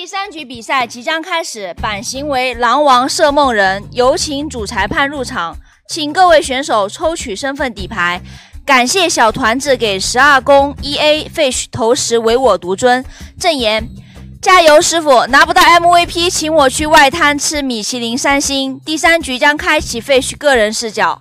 第三局比赛即将开始，版型为狼王射梦人，有请主裁判入场，请各位选手抽取身份底牌。感谢小团子给十二宫一 A Fish 投食，唯我独尊。证言：加油，师傅！拿不到 MVP，请我去外滩吃米其林三星。第三局将开启 Fish 个人视角。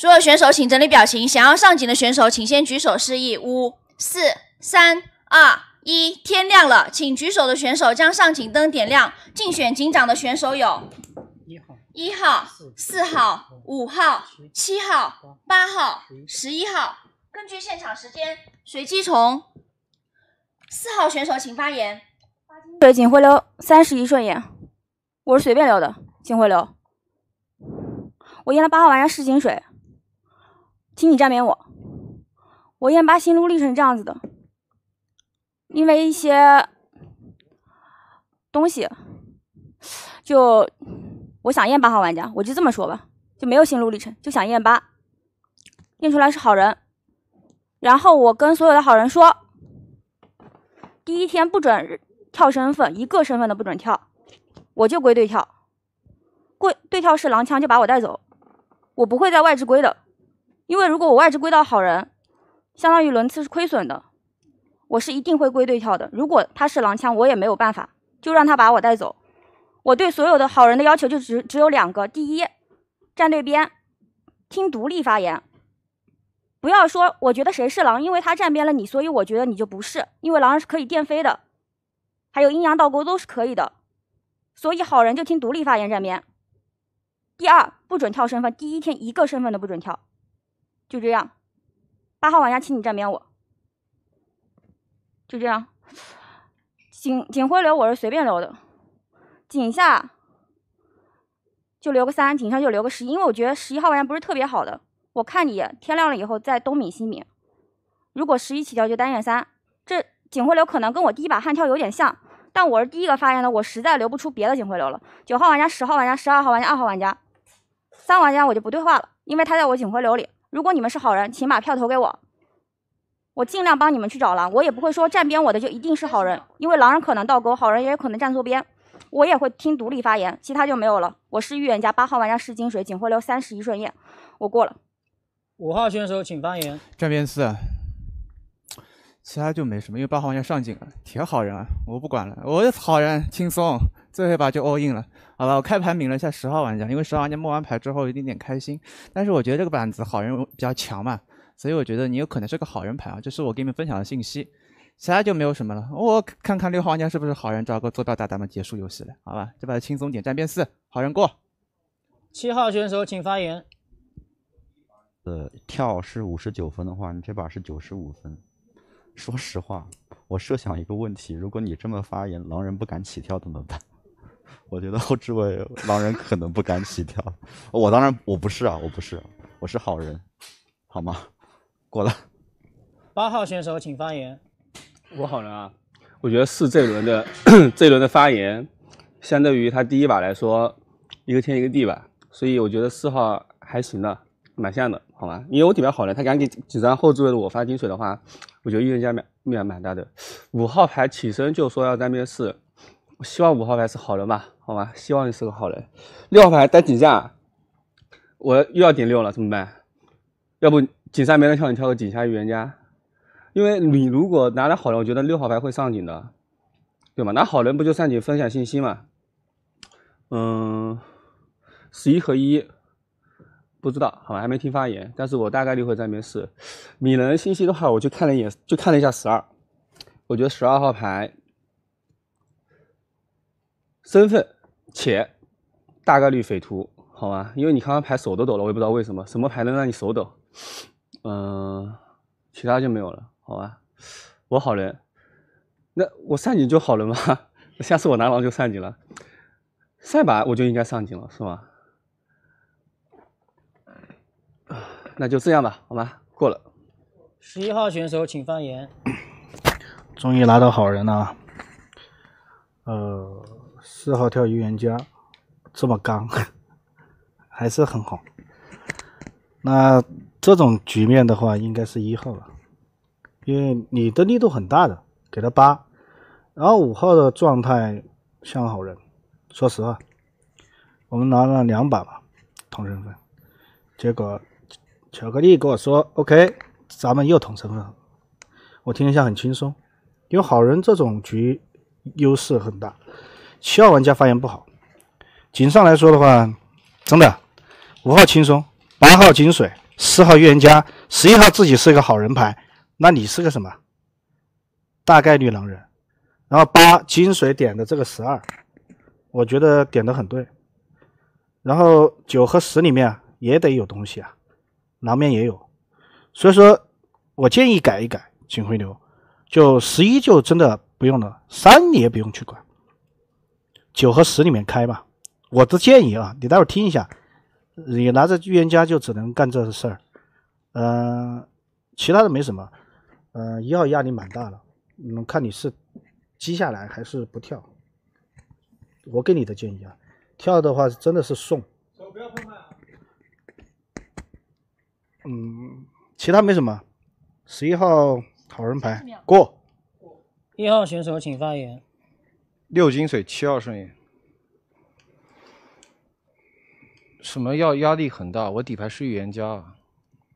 所有选手请整理表情。想要上警的选手请先举手示意。五、四、三、二、一，天亮了，请举手的选手将上警灯点亮。竞选警长的选手有：一号、号、四号、五号、七号、八号、十一号。根据现场时间，随机从四号选手请发言。对，警徽流三十一顺眼，我是随便留的。警徽流。我验了八号玩家试井水。请你站边我，我验八心路历程这样子的，因为一些东西，就我想验八号玩家，我就这么说吧，就没有心路历程，就想验八，验出来是好人，然后我跟所有的好人说，第一天不准跳身份，一个身份都不准跳，我就归队跳，归队跳是狼枪就把我带走，我不会在外置归的。因为如果我外置归到好人，相当于轮次是亏损的，我是一定会归对跳的。如果他是狼枪，我也没有办法，就让他把我带走。我对所有的好人的要求就只只有两个：第一，站对边，听独立发言，不要说我觉得谁是狼，因为他站边了你，所以我觉得你就不是。因为狼是可以垫飞的，还有阴阳倒钩都是可以的，所以好人就听独立发言站边。第二，不准跳身份，第一天一个身份都不准跳。就这样，八号玩家，请你站边我。就这样，警警徽流我是随便留的，警下就留个三，警上就留个十一，因为我觉得十一号玩家不是特别好的。我看你天亮了以后再东敏西敏，如果十一起跳就单验三。这警徽流可能跟我第一把悍跳有点像，但我是第一个发言的，我实在留不出别的警徽流了。九号玩家、十号玩家、十二号玩家、二号玩家、三玩家我就不对话了，因为他在我警徽流里。如果你们是好人，请把票投给我，我尽量帮你们去找狼。我也不会说站边我的就一定是好人，因为狼人可能倒钩，好人也有可能站错边。我也会听独立发言，其他就没有了。我是预言家，八号玩家是金水，警徽留三十，一顺验，我过了。五号选手，请发言。站边四。其他就没什么，因为八号玩家上镜了，铁好人啊，我不管了，我好人，轻松，最后一把就 all in 了，好吧，我开盘抿了一下十号玩家，因为十号玩家摸完牌之后有一点点开心，但是我觉得这个板子好人比较强嘛，所以我觉得你有可能是个好人牌啊，这是我给你们分享的信息，其他就没有什么了，我看看六号玩家是不是好人，找个坐标打，咱们结束游戏了，好吧，这把轻松点，战变四，好人过，七号选手请发言。呃，跳是五十九分的话，你这把是九十五分。说实话，我设想一个问题：如果你这么发言，狼人不敢起跳怎么办？我觉得后置位狼人可能不敢起跳。我当然我不是啊，我不是，我是好人，好吗？过了。八号选手，请发言。我好人啊。我觉得四这轮的这轮的发言，相对于他第一把来说，一个天一个地吧。所以我觉得四号还行的，蛮像的。好吧，因为我底牌好人，他敢给几张后置位的我发金水的话，我觉得预言家面面蛮大的。五号牌起身就说要单面试，希望五号牌是好人吧？好吧，希望你是个好人。六号牌单井下，我又要点六了，怎么办？要不井上没人跳，你跳个井下预言家，因为你如果拿了好人，我觉得六号牌会上井的，对吗？拿好人不就上井分享信息嘛？嗯，十一和一。不知道，好吧，还没听发言，但是我大概率会在面试。米人信息的话，我就看了一眼，就看了一下十二，我觉得十二号牌，身份且大概率匪徒，好吧，因为你刚刚牌手都抖了，我也不知道为什么，什么牌能让你手抖？嗯，其他就没有了，好吧，我好人，那我上警就好了吗？下次我拿狼就上警了，赛把我就应该上警了，是吗？那就这样吧，好吗？过了。十一号选手，请发言。终于拿到好人了。呃，四号跳预言家，这么刚，还是很好。那这种局面的话，应该是一号了，因为你的力度很大的，给了八。然后五号的状态像好人，说实话，我们拿了两把吧，同身份，结果。巧克力跟我说：“OK，咱们又同城了。”我听一下很轻松。有好人这种局，优势很大。七号玩家发言不好。井上来说的话，真的。五号轻松，八号金水，四号预言家，十一号自己是个好人牌，那你是个什么？大概率狼人。然后八金水点的这个十二，我觉得点的很对。然后九和十里面也得有东西啊。”南面也有，所以说我建议改一改，警徽牛就十一就真的不用了，三也不用去管，九和十里面开吧。我的建议啊，你待会儿听一下，你拿着预言家就只能干这事儿，嗯，其他的没什么，嗯，一号压力蛮大了，嗯，看你是接下来还是不跳？我给你的建议啊，跳的话真的是送。嗯，其他没什么。十一号好人牌过。一号选手请发言。六金水七号顺眼。什么要压力很大？我底牌是预言家。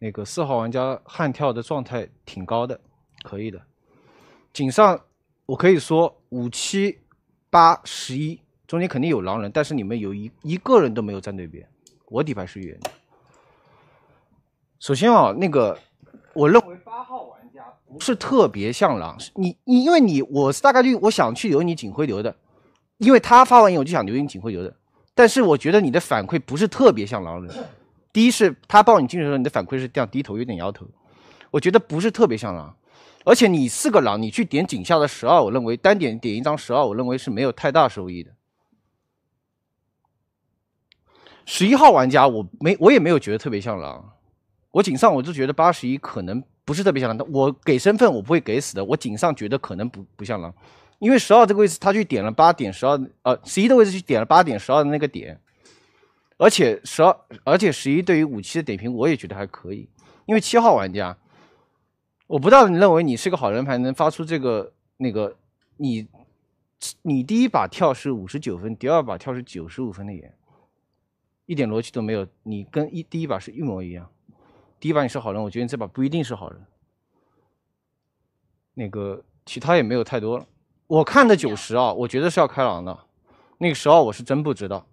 那个四号玩家悍跳的状态挺高的，可以的。井上，我可以说五七八十一，中间肯定有狼人，但是你们有一一个人都没有站对边。我底牌是预言。家。首先啊，那个我认为八号玩家不是特别像狼。你你因为你我是大概率我想去留你警徽留的，因为他发完言我就想留你警徽留的。但是我觉得你的反馈不是特别像狼人。第一是他抱你进去的时候，你的反馈是这样低头，有点摇头，我觉得不是特别像狼。而且你四个狼，你去点警下的十二，我认为单点点一张十二，我认为是没有太大收益的。十一号玩家，我没我也没有觉得特别像狼。我井上，我就觉得八十一可能不是特别像狼。我给身份，我不会给死的。我井上觉得可能不不像狼，因为十二这个位置他去点了八点十二，呃，十一的位置去点了八点十二的那个点，而且十二，而且十一对于五七的点评我也觉得还可以。因为七号玩家，我不大认为你是个好人牌，能发出这个那个，你你第一把跳是五十九分，第二把跳是九十五分的颜，一点逻辑都没有。你跟一第一把是一模一样。第一把你是好人，我觉得这把不一定是好人。那个其他也没有太多了。我看的九十啊，我觉得是要开狼的。那个十二我是真不知道，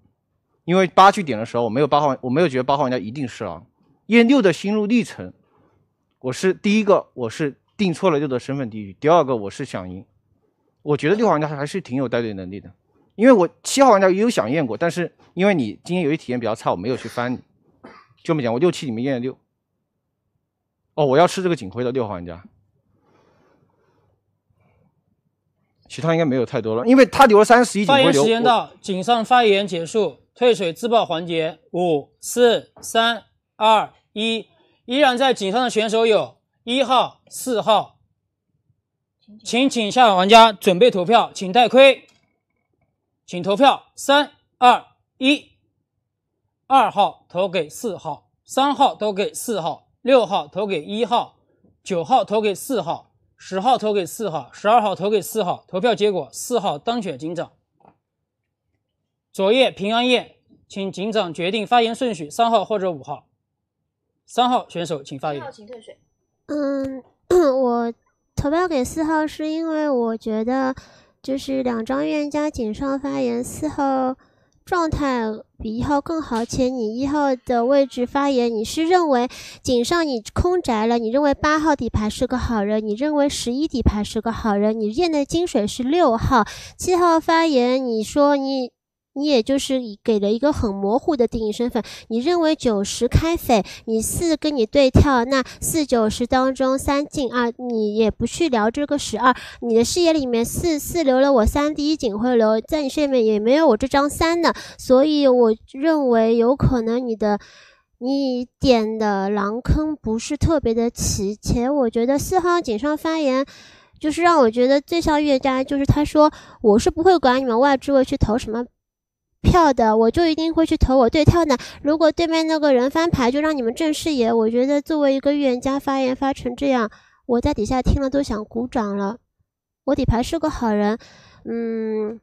因为八去点的时候我没有八号，我没有觉得八号玩家一定是狼。验六的心路历程，我是第一个，我是定错了六的身份地域；第二个，我是想赢。我觉得六号玩家还是挺有带队能力的，因为我七号玩家也有想验过，但是因为你今天有些体验比较差，我没有去翻你。就这么讲，我六七里面验六。哦，我要吃这个警徽的六号玩家，其他应该没有太多了，因为他留了三十一。发言时间到，井上发言结束，退水自爆环节，五四三二一，依然在井上的选手有一号、四号，请井下玩家准备投票，请戴盔，请投票，三二一，二号投给四号，三号投给四号。六号投给一号，九号投给四号，十号投给四号，十二号投给四号。投票结果，四号当选警长。昨夜平安夜，请警长决定发言顺序，三号或者五号。三号选手，请发言。号请退水。嗯，我投票给四号是因为我觉得，就是两张预言家警上发言，四号。状态比一号更好，且你一号的位置发言，你是认为井上你空宅了？你认为八号底牌是个好人？你认为十一底牌是个好人？你验的金水是六号、七号发言？你说你。你也就是给了一个很模糊的定义，身份。你认为九十开匪，你四跟你对跳，那四九十当中三进二，你也不去聊这个十二。你的视野里面四四留了我三第一警徽留，在你视野里面也没有我这张三的，所以我认为有可能你的你点的狼坑不是特别的齐。且我觉得四号警上发言，就是让我觉得最像预言家，就是他说我是不会管你们外置位去投什么。票的，我就一定会去投我对跳的。如果对面那个人翻牌，就让你们正视野。我觉得作为一个预言家发言发成这样，我在底下听了都想鼓掌了。我底牌是个好人，嗯，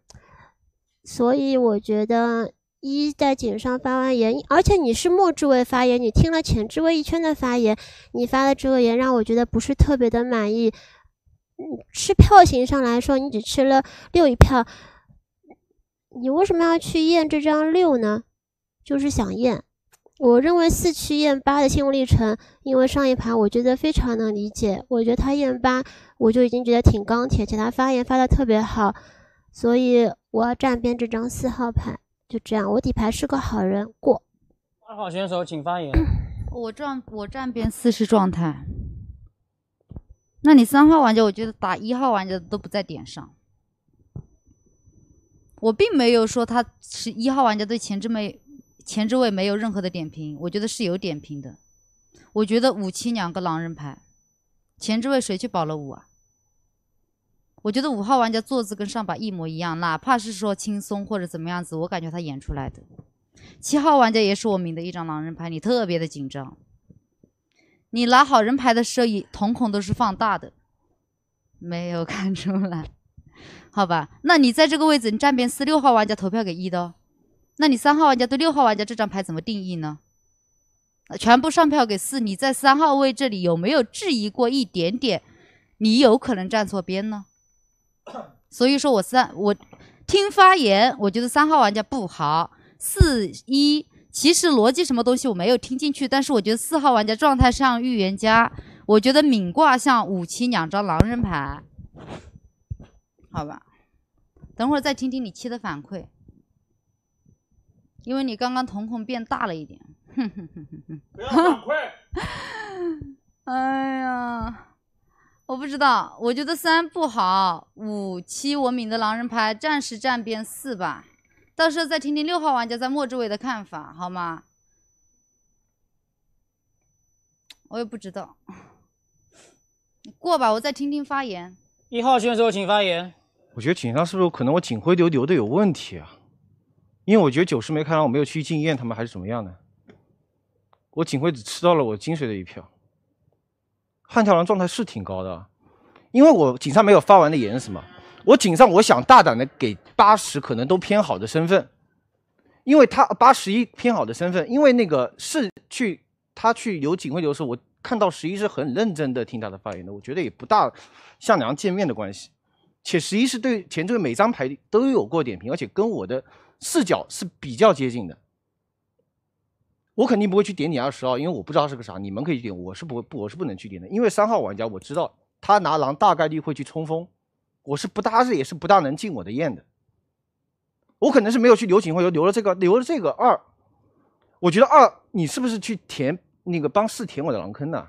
所以我觉得一在井上发完言，而且你是末置位发言，你听了前置位一圈的发言，你发的这个言让我觉得不是特别的满意。嗯，吃票型上来说，你只吃了六一票。你为什么要去验这张六呢？就是想验。我认为四去验八的信用历程，因为上一盘我觉得非常能理解。我觉得他验八，我就已经觉得挺钢铁，且他发言发的特别好，所以我要站边这张四号牌。就这样，我底牌是个好人过。二号选手请发言。我站，我站边四是状态。那你三号玩家，我觉得打一号玩家都不在点上。我并没有说他是一号玩家对前置没前置位没有任何的点评，我觉得是有点评的。我觉得五七两个狼人牌，前置位谁去保了五啊？我觉得五号玩家坐姿跟上把一模一样，哪怕是说轻松或者怎么样子，我感觉他演出来的。七号玩家也是我抿的一张狼人牌，你特别的紧张，你拿好人牌的时候，一瞳孔都是放大的，没有看出来。好吧，那你在这个位置，你站边是六号玩家投票给一的哦。那你三号玩家对六号玩家这张牌怎么定义呢？全部上票给四。你在三号位这里有没有质疑过一点点？你有可能站错边呢。所以说，我三我听发言，我觉得三号玩家不好。四一，其实逻辑什么东西我没有听进去，但是我觉得四号玩家状态像预言家，我觉得敏卦像五七两张狼人牌。好吧。等会儿再听听你七的反馈，因为你刚刚瞳孔变大了一点。不要反馈！哎呀，我不知道，我觉得三不好，五七我抿的狼人牌暂时站边四吧，到时候再听听六号玩家在末置位的看法，好吗？我也不知道，你过吧，我再听听发言。一号选手请发言。我觉得警上是不是可能我警徽流留的有问题啊？因为我觉得九十没开完，我没有去进验，他们还是怎么样的？我警徽只吃到了我精髓的一票。汉跳狼状态是挺高的，因为我警上没有发完的言，什么？我警上我想大胆的给八十，可能都偏好的身份，因为他八十一偏好的身份，因为那个是去他去留警徽流的时候，我看到十一是很认真的听他的发言的，我觉得也不大像两见面的关系。且十一是对前这位每张牌都有过点评，而且跟我的视角是比较接近的。我肯定不会去点你二十号，因为我不知道是个啥。你们可以点，我是不，会，我是不能去点的。因为三号玩家我知道他拿狼大概率会去冲锋，我是不大是也是不大能进我的验的。我可能是没有去留情或留留了这个留了这个二，我觉得二你是不是去填那个帮四填我的狼坑呢？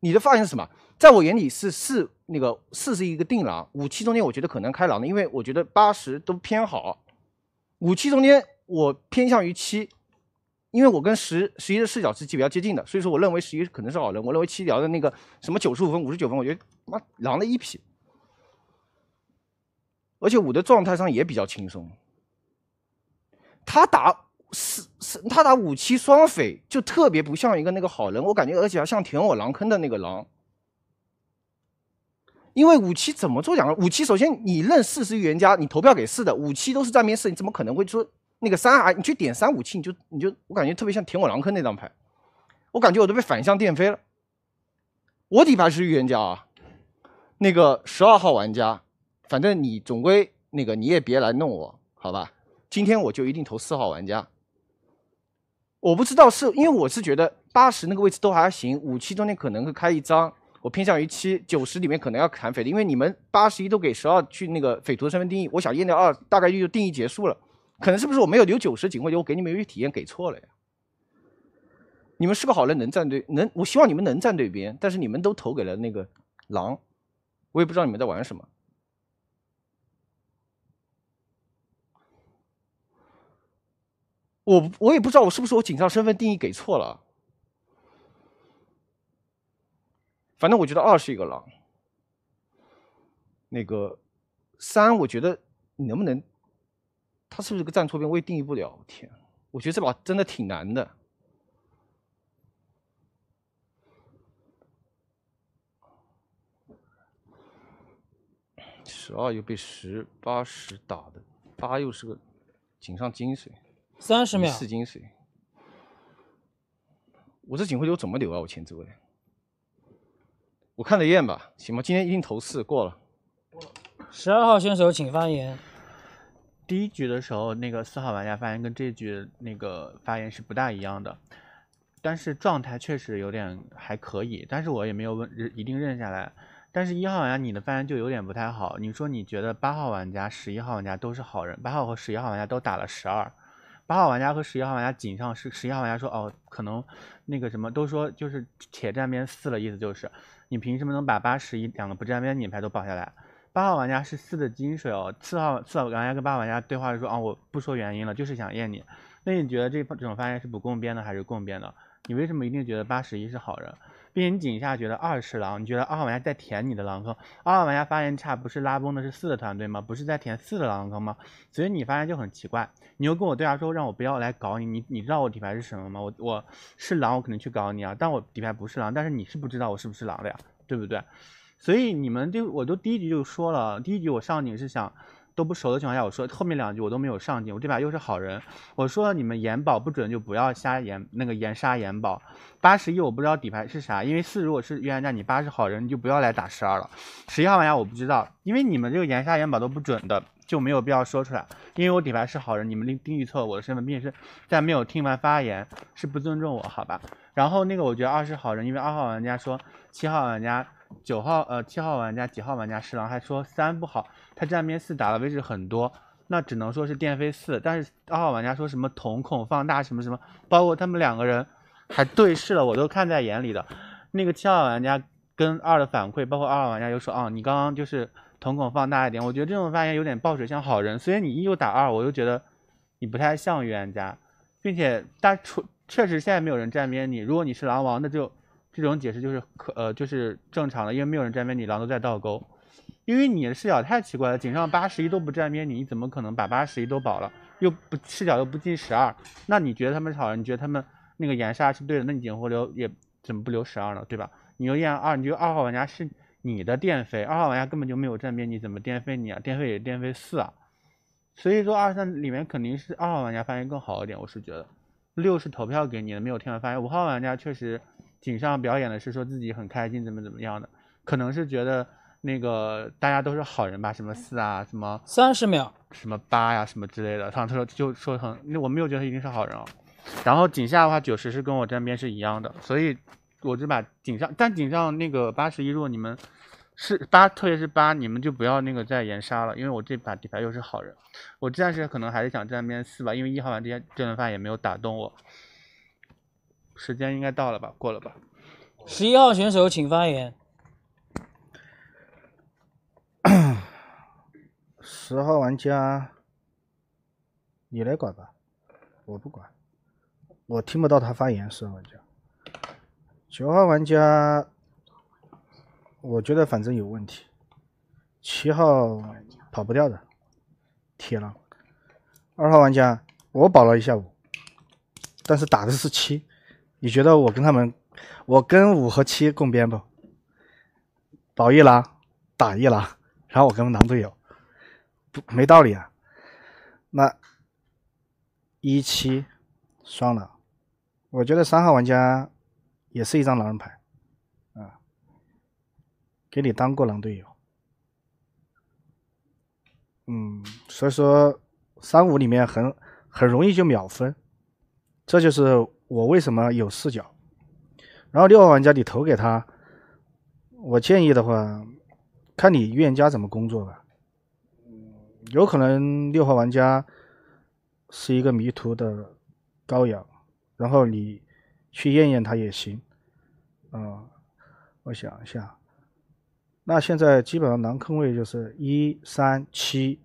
你的发言是什么？在我眼里是四那个四是一个定狼五七中间，我觉得可能开狼的，因为我觉得八十都偏好五七中间，我偏向于七，因为我跟十十一的视角是比较接近的，所以说我认为十一可能是好人，我认为七聊的那个什么九十五分五十九分，我觉得妈狼的一匹，而且五的状态上也比较轻松，他打四四他打五七双匪就特别不像一个那个好人，我感觉而且要像填我狼坑的那个狼。因为五七怎么做奖了？五七首先你认四十预言家，你投票给四的五七都是站边四，你怎么可能会说那个三啊？你去点三五七，你就你就我感觉特别像填我狼坑那张牌，我感觉我都被反向垫飞了。我底牌是预言家啊，那个十二号玩家，反正你总归那个你也别来弄我，好吧？今天我就一定投四号玩家。我不知道是因为我是觉得八十那个位置都还行，五七中间可能会开一张。我偏向于七九十里面可能要砍匪的，因为你们八十一都给十二去那个匪徒的身份定义，我想验掉二大概率就定义结束了，可能是不是我没有留九十，警徽，流，我给你们游戏体验给错了呀？你们是个好人能站队，能我希望你们能站队边，但是你们都投给了那个狼，我也不知道你们在玩什么，我我也不知道我是不是我警上身份定义给错了。反正我觉得二是一个狼，那个三我觉得你能不能，他是不是个站错边？我也定义不了。天，我觉得这把真的挺难的。十二又被十八十打的，八又是个井上金水，三十秒四金水。我这警徽流怎么流啊？我前置位。我看得厌吧，行吗？今天一定投四过了。十二号选手请发言。第一局的时候，那个四号玩家发言跟这局那个发言是不大一样的，但是状态确实有点还可以，但是我也没有认一定认下来。但是一号玩家你的发言就有点不太好，你说你觉得八号玩家、十一号玩家都是好人，八号和十一号玩家都打了十二，八号玩家和十一号玩家紧上是十一号玩家说哦，可能那个什么都说就是铁站边四了，意思就是。你凭什么能把八十一两个不沾边的牌都保下来？八号玩家是四的金水哦。四号四号玩家跟八号玩家对话说啊，我不说原因了，就是想验你。那你觉得这这种发言是不共边的还是共边的？你为什么一定觉得八十一是好人？边井下觉得二是狼，你觉得二号玩家在填你的狼坑，二号玩家发言差，不是拉崩的是四的团队吗？不是在填四的狼坑吗？所以你发言就很奇怪，你又跟我对下说让我不要来搞你，你你知道我底牌是什么吗？我我是狼，我肯定去搞你啊，但我底牌不是狼，但是你是不知道我是不是狼的呀，对不对？所以你们就我都第一局就说了，第一局我上你是想。都不熟的情况下，我说后面两句我都没有上镜，我这把又是好人。我说你们延保不准就不要瞎延那个延杀延保，八十一，我不知道底牌是啥，因为四如果是冤家，你八是好人，你就不要来打十二了。十一号玩家我不知道，因为你们这个延杀延保都不准的，就没有必要说出来，因为我底牌是好人，你们另定预测我的身份，并且是在没有听完发言是不尊重我，好吧？然后那个我觉得二是好人，因为二号玩家说七号玩家九号呃七号玩家几号玩家十郎还说三不好。他站边四打的位置很多，那只能说是电飞四。但是二号玩家说什么瞳孔放大什么什么，包括他们两个人还对视了，我都看在眼里的。那个七号玩家跟二的反馈，包括二号玩家又说啊，你刚刚就是瞳孔放大一点，我觉得这种发言有点抱水像好人。所以你一又打二，我又觉得你不太像预言家，并且大出确实现在没有人站边你，如果你是狼王，那就这种解释就是可呃就是正常的，因为没有人站边你，狼都在倒钩。因为你的视角太奇怪了，井上八十一都不占边，你怎么可能把八十一都保了？又不视角又不进十二，那你觉得他们好？你觉得他们那个岩杀是对的？那你井户留也怎么不留十二呢？对吧？你又验二，你觉得二号玩家是你的电费，二号玩家根本就没有占边，你怎么电费你啊？电费也电费四啊？所以说二三里面肯定是二号玩家发言更好一点，我是觉得六是投票给你的，没有听完发言。五号玩家确实井上表演的是说自己很开心，怎么怎么样的，可能是觉得。那个大家都是好人吧？什么四啊，什么三十秒，什么八呀，什么之类的。他他说就说很，那我没有觉得他一定是好人。然后井下的话九十是跟我站边是一样的，所以我就把井上，但井上那个八十一，如果你们是八，特别是八，你们就不要那个再延杀了，因为我这把底牌又是好人。我暂时可能还是想站边四吧，因为一号玩家这轮饭也没有打动我。时间应该到了吧？过了吧。十一号选手请发言。十号玩家，你来管吧，我不管，我听不到他发言。十号玩家，九号玩家，我觉得反正有问题。七号跑不掉的，铁狼。二号玩家，我保了一下午，但是打的是七。你觉得我跟他们，我跟五和七共编不？保一狼，打一狼，然后我跟狼队友。不没道理啊，那一七双狼，我觉得三号玩家也是一张狼人牌，啊，给你当过狼队友，嗯，所以说三五里面很很容易就秒分，这就是我为什么有视角，然后六号玩家你投给他，我建议的话，看你预言家怎么工作吧。有可能六号玩家是一个迷途的羔羊，然后你去验验他也行。嗯，我想一下，那现在基本上狼坑位就是一、三、七、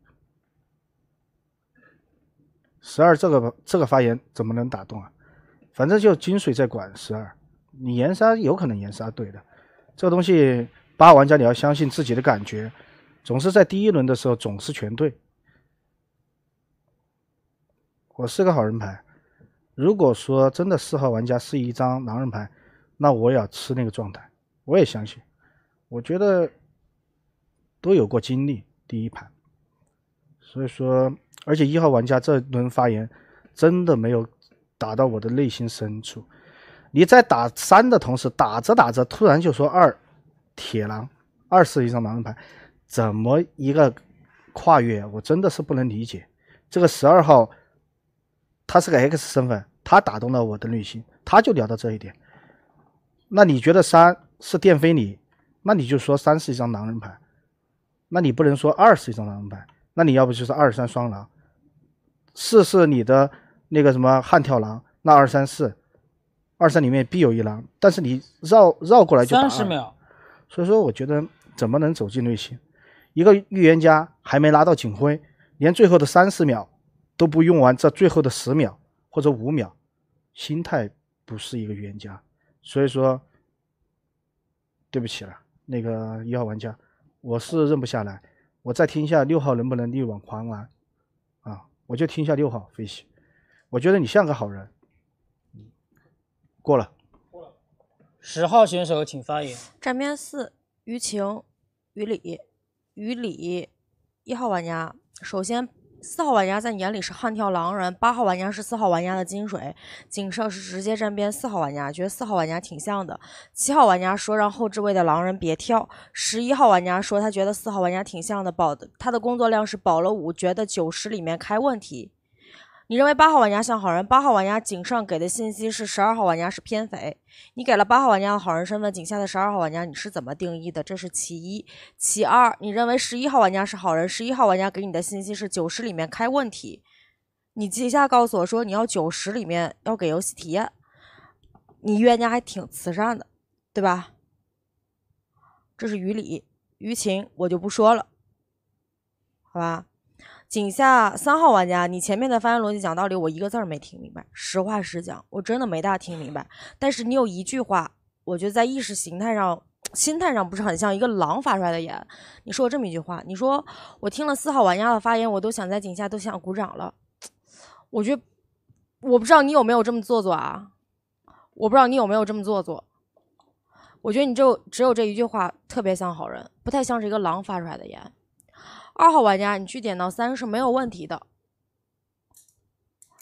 十二，这个这个发言怎么能打动啊？反正就金水在管十二，你岩杀有可能岩杀对的，这个东西八玩家你要相信自己的感觉。总是在第一轮的时候总是全对，我是个好人牌。如果说真的四号玩家是一张狼人牌，那我也要吃那个状态。我也相信，我觉得都有过经历第一盘，所以说，而且一号玩家这轮发言真的没有打到我的内心深处。你在打三的同时打着打着，突然就说二铁狼，二是——一张狼人牌。怎么一个跨越？我真的是不能理解。这个十二号，他是个 X 身份，他打动了我的内心，他就聊到这一点。那你觉得三是电飞你？那你就说三是一张狼人牌。那你不能说二是一张狼人牌。那你要不就是二三双狼，四是你的那个什么悍跳狼？那二三四，二三里面必有一狼。但是你绕绕过来就三十秒，所以说我觉得怎么能走进内心？一个预言家还没拿到警徽，连最后的三十秒都不用完，这最后的十秒或者五秒，心态不是一个预言家。所以说，对不起了，那个一号玩家，我是认不下来。我再听一下六号能不能力挽狂澜啊？我就听一下六号分析，我觉得你像个好人。过了，过了。十号选手请发言。战面四，于情于理。于理一号玩家，首先四号玩家在你眼里是悍跳狼人，八号玩家是四号玩家的金水，景上是直接站边四号玩家，觉得四号玩家挺像的。七号玩家说让后置位的狼人别跳，十一号玩家说他觉得四号玩家挺像的，保他的工作量是保了五，觉得九十里面开问题。你认为八号玩家像好人，八号玩家井上给的信息是十二号玩家是偏匪，你给了八号玩家的好人身份，井下的十二号玩家你是怎么定义的？这是其一，其二，你认为十一号玩家是好人，十一号玩家给你的信息是九十里面开问题，你接下来告诉我说你要九十里面要给游戏体验，你预言家还挺慈善的，对吧？这是于理于情我就不说了，好吧？井下三号玩家，你前面的发言逻辑讲道理，我一个字儿没听明白。实话实讲，我真的没大听明白。但是你有一句话，我觉得在意识形态上、心态上不是很像一个狼发出来的言。你说这么一句话，你说我听了四号玩家的发言，我都想在井下都想鼓掌了。我觉得，我不知道你有没有这么做作啊？我不知道你有没有这么做作。我觉得你就只有这一句话特别像好人，不太像是一个狼发出来的言。二号玩家，你去点到三是没有问题的，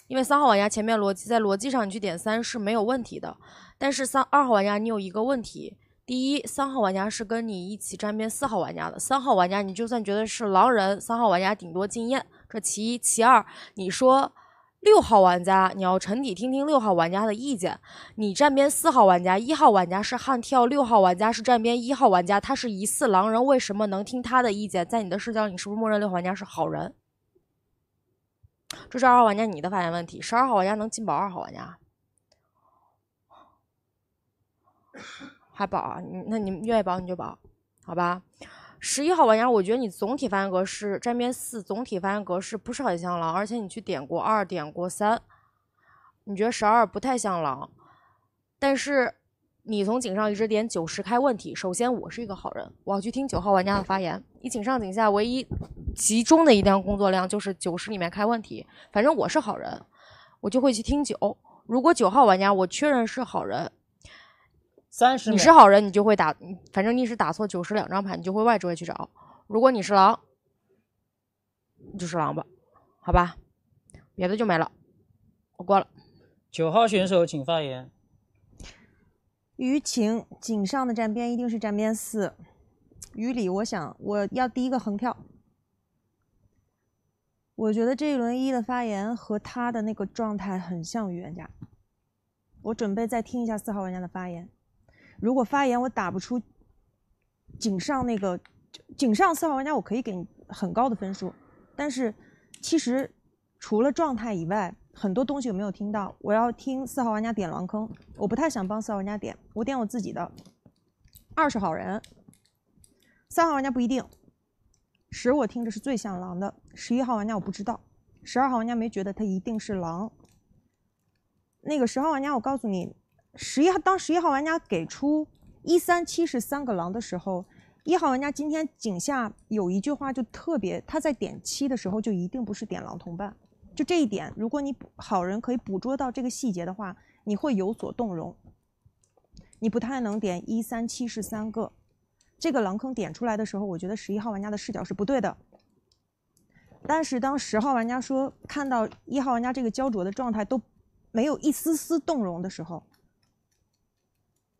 因为三号玩家前面逻辑在逻辑上你去点三是没有问题的。但是三二号玩家你有一个问题，第一，三号玩家是跟你一起沾边四号玩家的，三号玩家你就算觉得是狼人，三号玩家顶多经验，这其一，其二，你说。六号玩家，你要沉底听听六号玩家的意见。你站边四号玩家，一号玩家是悍跳，六号玩家是站边一号玩家，他是疑似狼人，为什么能听他的意见？在你的视角，你是不是默认六号玩家是好人？这是二号玩家你的发言问题。十二号玩家能进保二号玩家？还保？那你愿意保你就保，好吧。十一号玩家，我觉得你总体发言格式站边四，总体发言格式不是很像狼，而且你去点过二，点过三，你觉得十二不太像狼，但是你从井上一直点九十开问题。首先，我是一个好人，我要去听九号玩家的发言。你井上井下唯一集中的一段工作量就是九十里面开问题。反正我是好人，我就会去听九。如果九号玩家我确认是好人。三十，你是好人，你就会打，反正你是打错九十两张牌，你就会外置位去找。如果你是狼，你就是狼吧，好吧，别的就没了，我挂了。九号选手请发言。于晴，井上的站边一定是站边四。于理，我想我要第一个横跳。我觉得这一轮一的发言和他的那个状态很像预言家。我准备再听一下四号玩家的发言。如果发言我打不出，井上那个井上四号玩家，我可以给你很高的分数。但是其实除了状态以外，很多东西我没有听到？我要听四号玩家点狼坑，我不太想帮四号玩家点，我点我自己的。二十好人，三号玩家不一定。十我听着是最像狼的，十一号玩家我不知道，十二号玩家没觉得他一定是狼。那个十号玩家，我告诉你。十一号，当十一号玩家给出一三七是三个狼的时候，一号玩家今天井下有一句话就特别，他在点七的时候就一定不是点狼同伴，就这一点，如果你好人可以捕捉到这个细节的话，你会有所动容。你不太能点一三七是三个，这个狼坑点出来的时候，我觉得十一号玩家的视角是不对的。但是当十号玩家说看到一号玩家这个焦灼的状态都没有一丝丝动容的时候。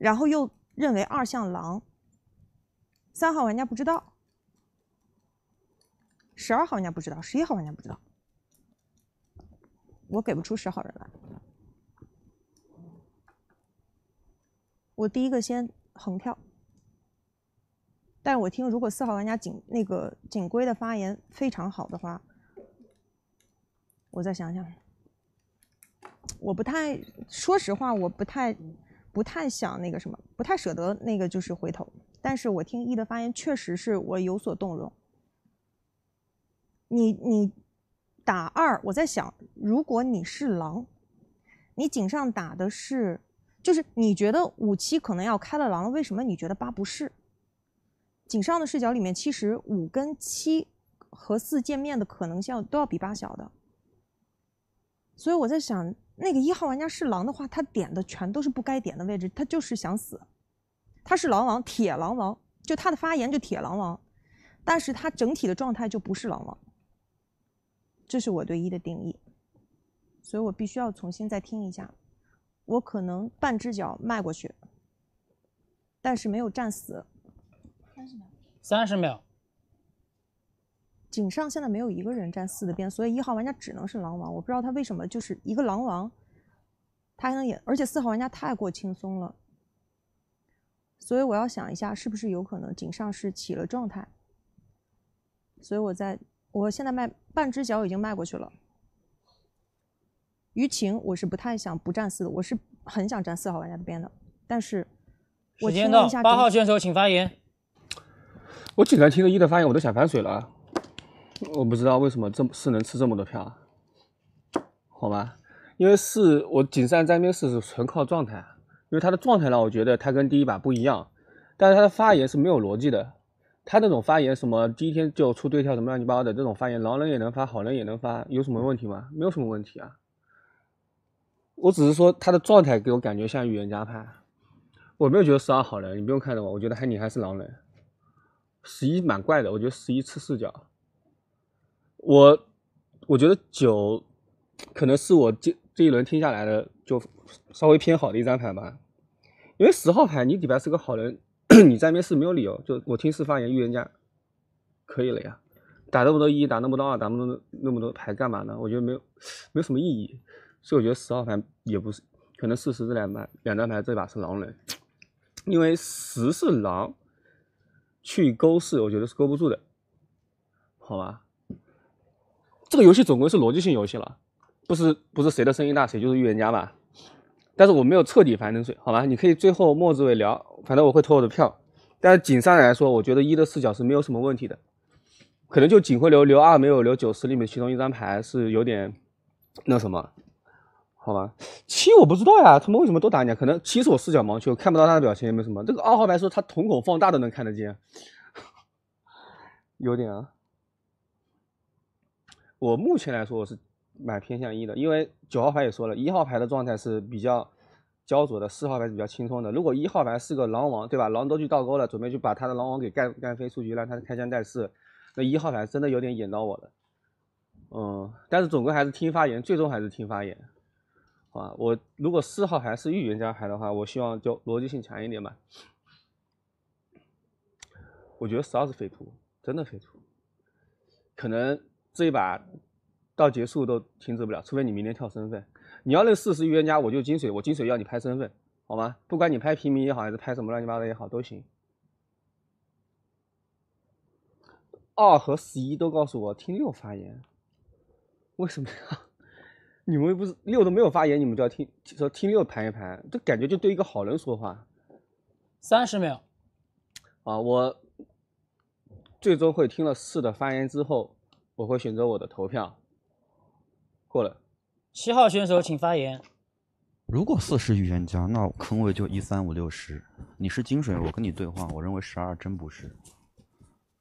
然后又认为二像狼，三号玩家不知道，十二号玩家不知道，十一号玩家不知道，我给不出十号人来。我第一个先横跳，但我听，如果四号玩家警那个警规的发言非常好的话，我再想想。我不太说实话，我不太。不太想那个什么，不太舍得那个就是回头。但是我听一的发言，确实是我有所动容。你你打二，我在想，如果你是狼，你井上打的是，就是你觉得五七可能要开了狼了，为什么你觉得八不是？井上的视角里面，其实五跟七和四见面的可能性都要比八小的，所以我在想。那个一号玩家是狼的话，他点的全都是不该点的位置，他就是想死。他是狼王，铁狼王，就他的发言就铁狼王，但是他整体的状态就不是狼王。这是我对一的定义，所以我必须要重新再听一下。我可能半只脚迈过去，但是没有站死。三十秒。三十秒。井上现在没有一个人站四的边，所以一号玩家只能是狼王。我不知道他为什么就是一个狼王，他还能演。而且四号玩家太过轻松了，所以我要想一下，是不是有可能井上是起了状态？所以我在，我现在迈半只脚已经迈过去了。于晴，我是不太想不站四的，我是很想站四号玩家的边的。但是，我一到八号选手请发言。我只能听个一的发言，我都想反水了我不知道为什么这么是能吃这么多票，好吗？因为是我景上沾边是纯靠状态，因为他的状态让我觉得他跟第一把不一样。但是他的发言是没有逻辑的，他这种发言什么第一天就出对跳什么乱七八糟的这种发言，狼人也能发，好人也能发，有什么问题吗？没有什么问题啊。我只是说他的状态给我感觉像预言家派，我没有觉得十二好人，你不用看着我，我觉得还你还是狼人。十一蛮怪的，我觉得十一吃视角。我，我觉得九，可能是我这这一轮听下来的就稍微偏好的一张牌吧，因为十号牌你底牌是个好人，你在面是没有理由就我听四发言预言家，可以了呀，打那么多一打那么多二打那么多那么多牌干嘛呢？我觉得没有没有什么意义，所以我觉得十号牌也不是可能四十这两把两张牌这把是狼人，因为十是狼，去勾四我觉得是勾不住的，好吧。这个游戏总归是逻辑性游戏了，不是不是谁的声音大谁就是预言家吧？但是我没有彻底反冷水，好吧？你可以最后末置尾聊，反正我会投我的票。但是仅上来说，我觉得一的视角是没有什么问题的，可能就仅会留留二没有留九十里面其中一张牌是有点那什么，好吧？七我不知道呀，他们为什么都打你？可能七是我视角盲区，我看不到他的表情也没什么。这个二号牌说他瞳孔放大都能看得见，有点啊。我目前来说，我是蛮偏向一的，因为九号牌也说了，一号牌的状态是比较焦灼的，四号牌是比较轻松的。如果一号牌是个狼王，对吧？狼都去倒钩了，准备去把他的狼王给干干飞出局，让他开枪带四，那一号牌真的有点演到我了。嗯，但是总归还是听发言，最终还是听发言。好，我如果四号还是预言家牌的话，我希望就逻辑性强一点吧。我觉得十二是匪徒，真的匪徒，可能。这一把到结束都停止不了，除非你明天跳身份。你要那四十预言家，我就金水，我金水要你拍身份，好吗？不管你拍平民也好，还是拍什么乱七八糟也好，都行。二和十一都告诉我听六发言，为什么呀？你们又不是六都没有发言，你们就要听说听六盘一盘，这感觉就对一个好人说话。三十秒啊，我最终会听了四的发言之后。我会选择我的投票。过了，七号选手请发言。如果四是预言家，那坑位就一三五六十。你是金水，我跟你对话。我认为十二真不是。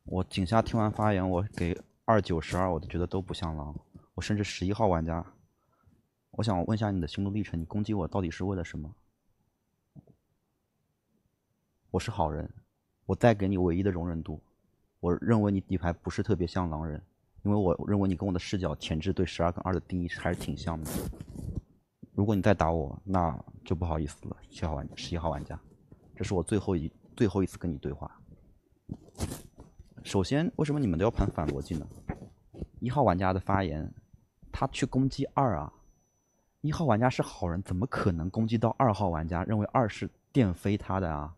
我井下听完发言，我给二九十二，我都觉得都不像狼。我甚至十一号玩家，我想问一下你的心路历程，你攻击我到底是为了什么？我是好人，我再给你唯一的容忍度。我认为你底牌不是特别像狼人。因为我认为你跟我的视角前置对十二跟二的定义还是挺像的。如果你再打我，那就不好意思了。七号玩十一号玩家，这是我最后一最后一次跟你对话。首先，为什么你们都要盘反逻辑呢？一号玩家的发言，他去攻击二啊？一号玩家是好人，怎么可能攻击到二号玩家？认为二是垫飞他的啊？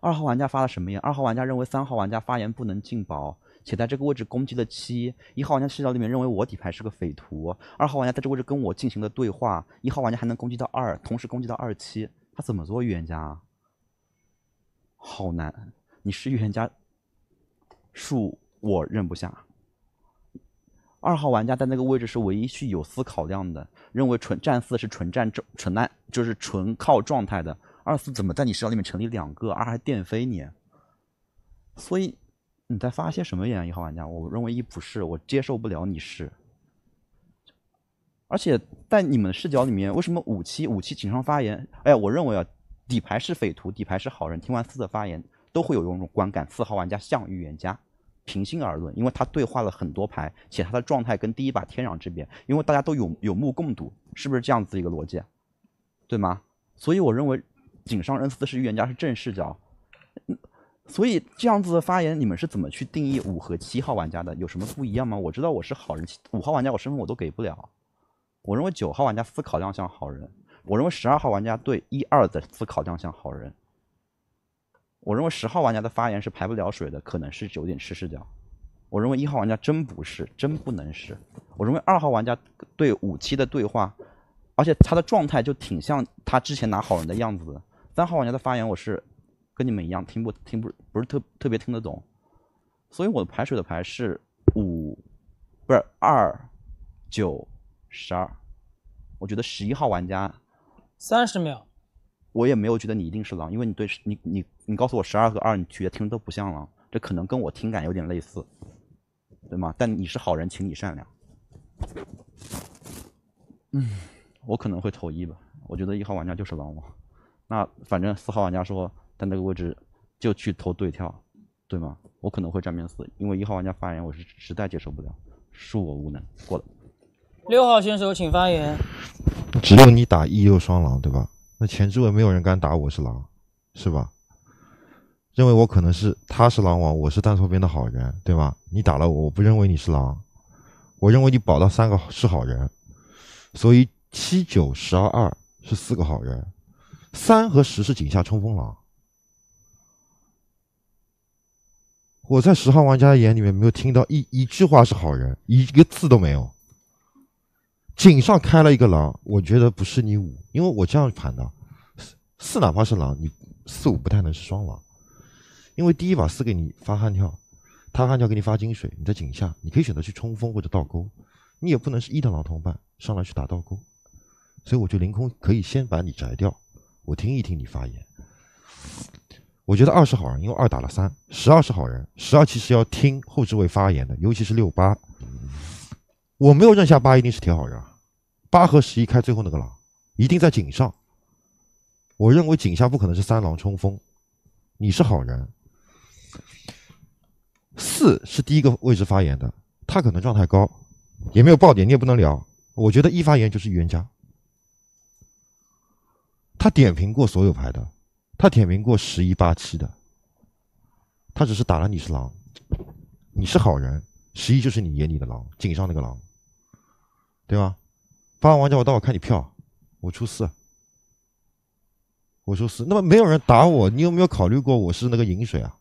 二号玩家发了什么言？二号玩家认为三号玩家发言不能进宝。且在这个位置攻击了七一号玩家视角里面认为我底牌是个匪徒，二号玩家在这个位置跟我进行了对话，一号玩家还能攻击到二，同时攻击到二七，他怎么做预言家？好难，你是预言家，恕我认不下。二号玩家在那个位置是唯一去有思考量的，认为纯战四是纯战纯烂，就是纯靠状态的二四怎么在你视角里面成立两个二还垫飞你？所以。你在发些什么？一号玩家，我认为一不是，我接受不了你是。而且在你们视角里面，为什么五七五七警上发言？哎我认为啊，底牌是匪徒，底牌是好人。听完四的发言，都会有这种观感。四号玩家像预言家，平心而论，因为他对话了很多牌，且他的状态跟第一把天壤之别。因为大家都有有目共睹，是不是这样子一个逻辑？对吗？所以我认为井上 N 四是预言家，是正视角。所以这样子的发言，你们是怎么去定义五和七号玩家的？有什么不一样吗？我知道我是好人，五号玩家我身份我都给不了。我认为九号玩家思考量像好人，我认为十二号玩家对一二的思考量像好人。我认为十号玩家的发言是排不了水的，可能是有点失势掉。我认为一号玩家真不是，真不能是。我认为二号玩家对五七的对话，而且他的状态就挺像他之前拿好人的样子的。三号玩家的发言我是。跟你们一样听不听不不是特特别听得懂，所以我的排水的牌是五，不是二，九十二，我觉得十一号玩家，三十秒，我也没有觉得你一定是狼，因为你对，你你你告诉我十二和二，你觉得听都不像狼，这可能跟我听感有点类似，对吗？但你是好人，请你善良。嗯，我可能会投一吧，我觉得一号玩家就是狼王。那反正四号玩家说。但那个位置就去投对跳，对吗？我可能会站边四，因为一号玩家发言我是实在接受不了，恕我无能，过了。六号选手请发言。只有你打一六双狼对吧？那前置位没有人敢打我是狼，是吧？认为我可能是他是狼王，我是单头边的好人，对吧？你打了我，我不认为你是狼，我认为你保到三个是好人，所以七九十二二是四个好人，三和十是井下冲锋狼。我在十号玩家眼里面没有听到一一句话是好人，一个字都没有。井上开了一个狼，我觉得不是你五，因为我这样盘的，四四哪怕是狼，你四五不太能是双狼，因为第一把四给你发悍跳，他悍跳给你发金水，你在井下，你可以选择去冲锋或者倒钩，你也不能是一的狼同伴上来去打倒钩，所以我就凌空可以先把你摘掉，我听一听你发言。我觉得二是好人，因为二打了三十二是好人。十二其实要听后置位发言的，尤其是六八。我没有认下八，一定是铁好人。八和十一开最后那个狼，一定在井上。我认为井下不可能是三狼冲锋。你是好人。四是第一个位置发言的，他可能状态高，也没有爆点，你也不能聊。我觉得一发言就是预言家。他点评过所有牌的。他舔名过十一八七的，他只是打了你是狼，你是好人，十一就是你眼里的狼，井上那个狼，对吧？八号玩家，我待会看你票，我出四，我出四，那么没有人打我，你有没有考虑过我是那个饮水啊？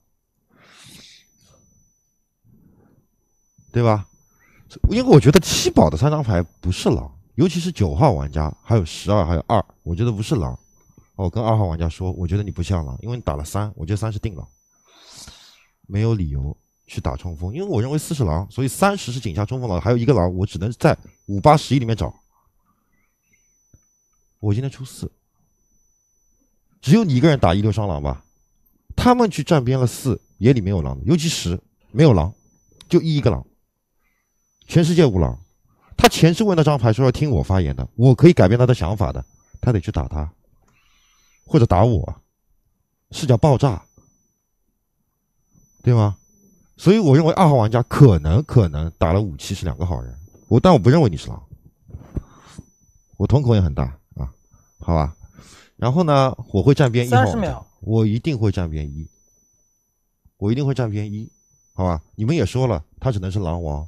对吧？因为我觉得七宝的三张牌不是狼，尤其是九号玩家，还有十二，还有二，我觉得不是狼。我跟二号玩家说：“我觉得你不像狼，因为你打了三，我觉得三是定狼，没有理由去打冲锋，因为我认为四是狼，所以三十是井下冲锋狼，还有一个狼，我只能在五八十一里面找。我今天出四，只有你一个人打一六双狼吧？他们去站边了，四眼里没有狼，尤其十没有狼，就一一个狼，全世界无狼。他前世问那张牌说要听我发言的，我可以改变他的想法的，他得去打他。”或者打我，视角爆炸，对吗？所以我认为二号玩家可能可能打了武器是两个好人，我但我不认为你是狼，我瞳孔也很大啊，好吧。然后呢，我会站边一，我一定会站边一，我一定会站边一，好吧。你们也说了，他只能是狼王，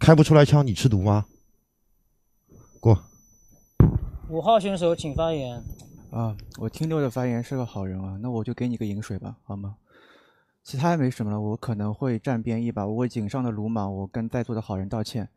开不出来枪，你吃毒吗？过。五号选手请发言。啊，我听六的发言是个好人啊，那我就给你个饮水吧，好吗？其他没什么了，我可能会站边一把。我为井上的鲁莽，我跟在座的好人道歉，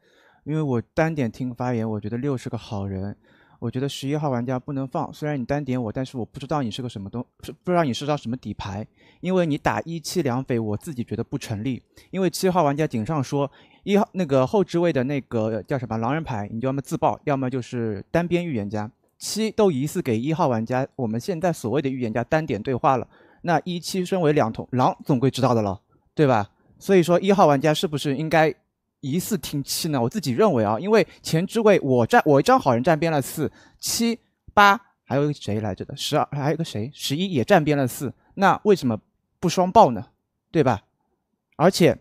因为我单点听发言，我觉得六是个好人。我觉得十一号玩家不能放，虽然你单点我，但是我不知道你是个什么东，不知道你是张什么底牌，因为你打一七两匪，我自己觉得不成立。因为七号玩家井上说一号那个后置位的那个叫什么狼人牌，你就要么自爆，要么就是单边预言家。七都疑似给一号玩家，我们现在所谓的预言家单点对话了。那一七身为两头狼，总归知道的了，对吧？所以说一号玩家是不是应该疑似听七呢？我自己认为啊，因为前置位我站我一张好人站边了四七八，还有个谁来着的十二，还有个谁十一也站边了四，那为什么不双爆呢？对吧？而且。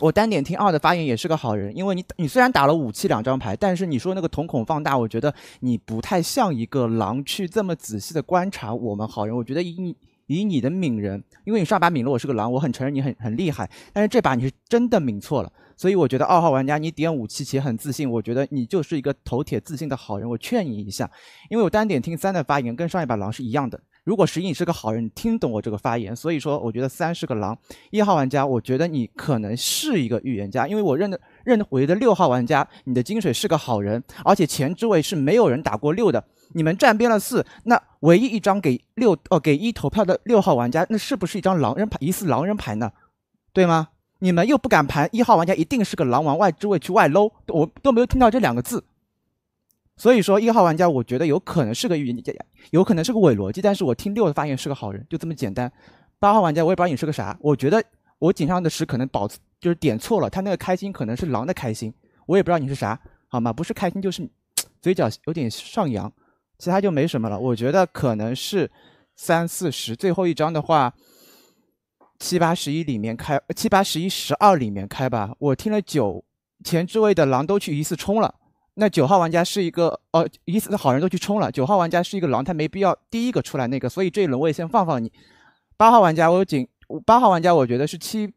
我单点听二的发言也是个好人，因为你你虽然打了武器两张牌，但是你说那个瞳孔放大，我觉得你不太像一个狼去这么仔细的观察我们好人。我觉得以你。以你的敏人，因为你上把敏了，我是个狼，我很承认你很很厉害，但是这把你是真的敏错了。所以我觉得二号玩家你点武器且很自信，我觉得你就是一个头铁自信的好人。我劝你一下，因为我单点听三的发言跟上一把狼是一样的。如果十一你是个好人，你听懂我这个发言，所以说我觉得三是个狼。一号玩家，我觉得你可能是一个预言家，因为我认的认，我的六号玩家你的金水是个好人，而且前置位是没有人打过六的。你们站边了四，那唯一一张给六哦给一投票的六号玩家，那是不是一张狼人牌？疑似狼人牌呢，对吗？你们又不敢盘一号玩家，一定是个狼王。外置位去外搂，我都没有听到这两个字。所以说，一号玩家，我觉得有可能是个预言家，有可能是个伪逻辑，但是我听六的发言是个好人，就这么简单。八号玩家，我也不知道你是个啥，我觉得我警上的十可能保就是点错了，他那个开心可能是狼的开心，我也不知道你是啥，好吗？不是开心就是嘴角有点上扬，其他就没什么了。我觉得可能是三四十，最后一张的话，七八十一里面开，七八十一十二里面开吧。我听了九前置位的狼都去一次冲了。那九号玩家是一个哦，一死的好人都去冲了。九号玩家是一个狼，他没必要第一个出来那个，所以这一轮我也先放放你。八号玩家，我警，八号玩家我觉得是七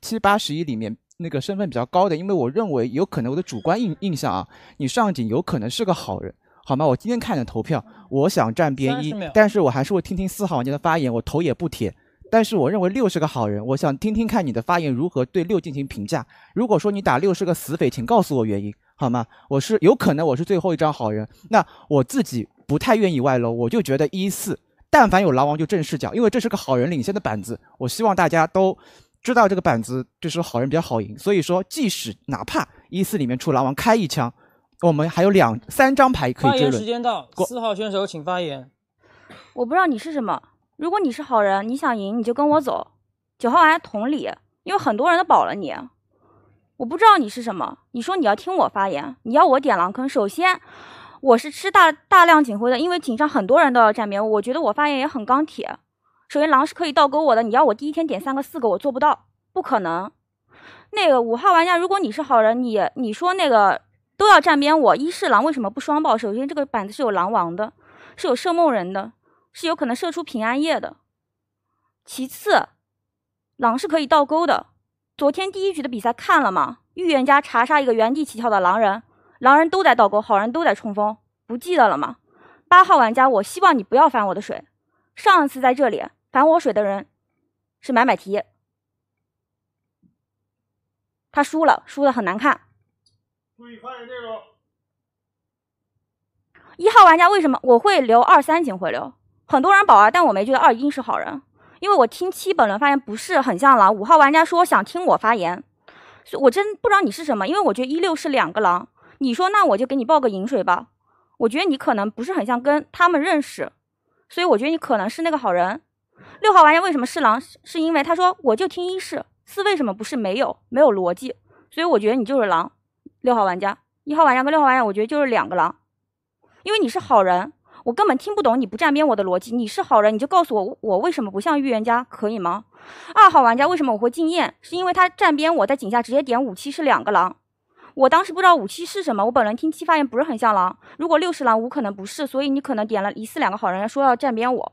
七八十一里面那个身份比较高的，因为我认为有可能我的主观印印象啊，你上警有可能是个好人，好吗？我今天看的投票，我想站边一，但是我还是会听听四号玩家的发言，我头也不铁。但是我认为六是个好人，我想听听看你的发言如何对六进行评价。如果说你打六是个死匪，请告诉我原因。好吗？我是有可能我是最后一张好人，那我自己不太愿意外露，我就觉得一四，但凡有狼王就正视角，因为这是个好人领先的板子，我希望大家都知道这个板子就是好人比较好赢，所以说即使哪怕一四里面出狼王开一枪，我们还有两三张牌可以接。发言时间到，四号选手请发言。我不知道你是什么，如果你是好人，你想赢你就跟我走。九号还同理，因为很多人都保了你。我不知道你是什么，你说你要听我发言，你要我点狼坑。首先，我是吃大大量警徽的，因为警上很多人都要站边。我觉得我发言也很钢铁。首先，狼是可以倒钩我的，你要我第一天点三个四个，我做不到，不可能。那个五号玩家，如果你是好人，你你说那个都要站边。我一是狼为什么不双爆？首先，这个板子是有狼王的，是有射梦人的，是有可能射出平安夜的。其次，狼是可以倒钩的。昨天第一局的比赛看了吗？预言家查杀一个原地起跳的狼人，狼人都在倒钩，好人都在冲锋，不记得了吗？八号玩家，我希望你不要反我的水。上一次在这里反我水的人是买买提，他输了，输的很难看。注意看内容。一号玩家为什么我会留二三警徽留？很多人保啊，但我没觉得二一是好人。因为我听七本轮发言不是很像狼，五号玩家说想听我发言，我真不知道你是什么，因为我觉得一六是两个狼，你说那我就给你报个饮水吧，我觉得你可能不是很像跟他们认识，所以我觉得你可能是那个好人。六号玩家为什么是狼，是因为他说我就听一是四为什么不是没有没有逻辑，所以我觉得你就是狼。六号玩家，一号玩家跟六号玩家，我觉得就是两个狼，因为你是好人。我根本听不懂你不站边我的逻辑，你是好人，你就告诉我我为什么不像预言家，可以吗？二号玩家为什么我会禁言？是因为他站边我在井下直接点五七是两个狼，我当时不知道五七是什么，我本人听七发言不是很像狼，如果六十狼五可能不是，所以你可能点了疑似两个好人说要站边我，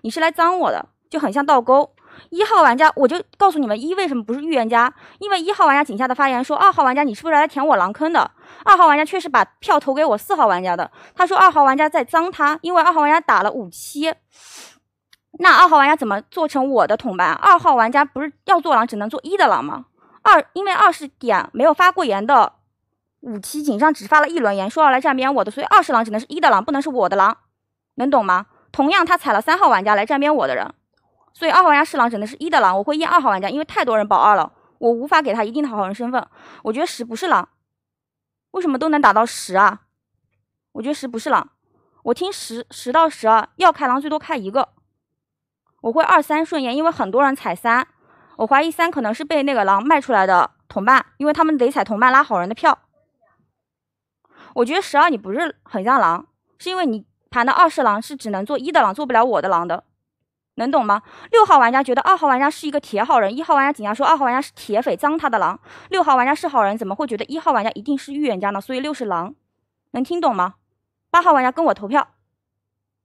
你是来脏我的，就很像倒钩。一号玩家，我就告诉你们一为什么不是预言家，因为一号玩家井下的发言说二号玩家你是不是来填我狼坑的？二号玩家确实把票投给我四号玩家的，他说二号玩家在脏他，因为二号玩家打了五七。那二号玩家怎么做成我的同伴？二号玩家不是要做狼，只能做一的狼吗？二，因为二十点没有发过言的五七警上只发了一轮言，说要来站边我的，所以二十狼只能是一的狼，不能是我的狼，能懂吗？同样，他踩了三号玩家来站边我的人，所以二号玩家是狼，只能是一的狼。我会验二号玩家，因为太多人保二了，我无法给他一定的好人身份。我觉得十不是狼。为什么都能打到十啊？我觉得十不是狼，我听十十到十二要开狼最多开一个，我会二三顺验，因为很多人踩三，我怀疑三可能是被那个狼卖出来的同伴，因为他们得踩同伴拉好人的票。我觉得十二你不是很像狼，是因为你盘的二是狼是只能做一的狼，做不了我的狼的。能懂吗？六号玩家觉得二号玩家是一个铁好人，一号玩家警察说二号玩家是铁匪，脏他的狼。六号玩家是好人，怎么会觉得一号玩家一定是预言家呢？所以六是狼，能听懂吗？八号玩家跟我投票，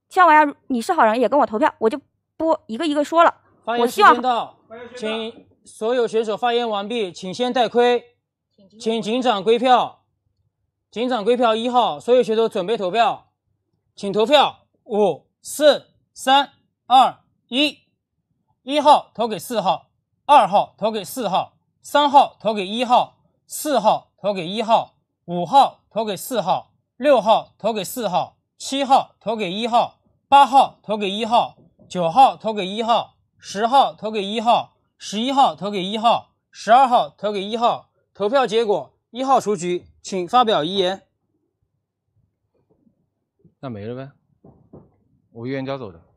七号玩家你是好人也跟我投票，我就不一个一个说了。我希望到，请所有选手发言完毕，请先戴盔，请警长归票，警长归票一号，所有选手准备投票，请投票，五四三二。一一号投给四号，二号投给四号，三号投给一号，四号投给一号，五号投给四号，六号投给四号，七号投给一号，八号投给一号，九号投给一号，十号投给一号，十一号投给一号，十二号投给一号。投票结果，一号出局，请发表遗言。那没了呗，我预言家走的。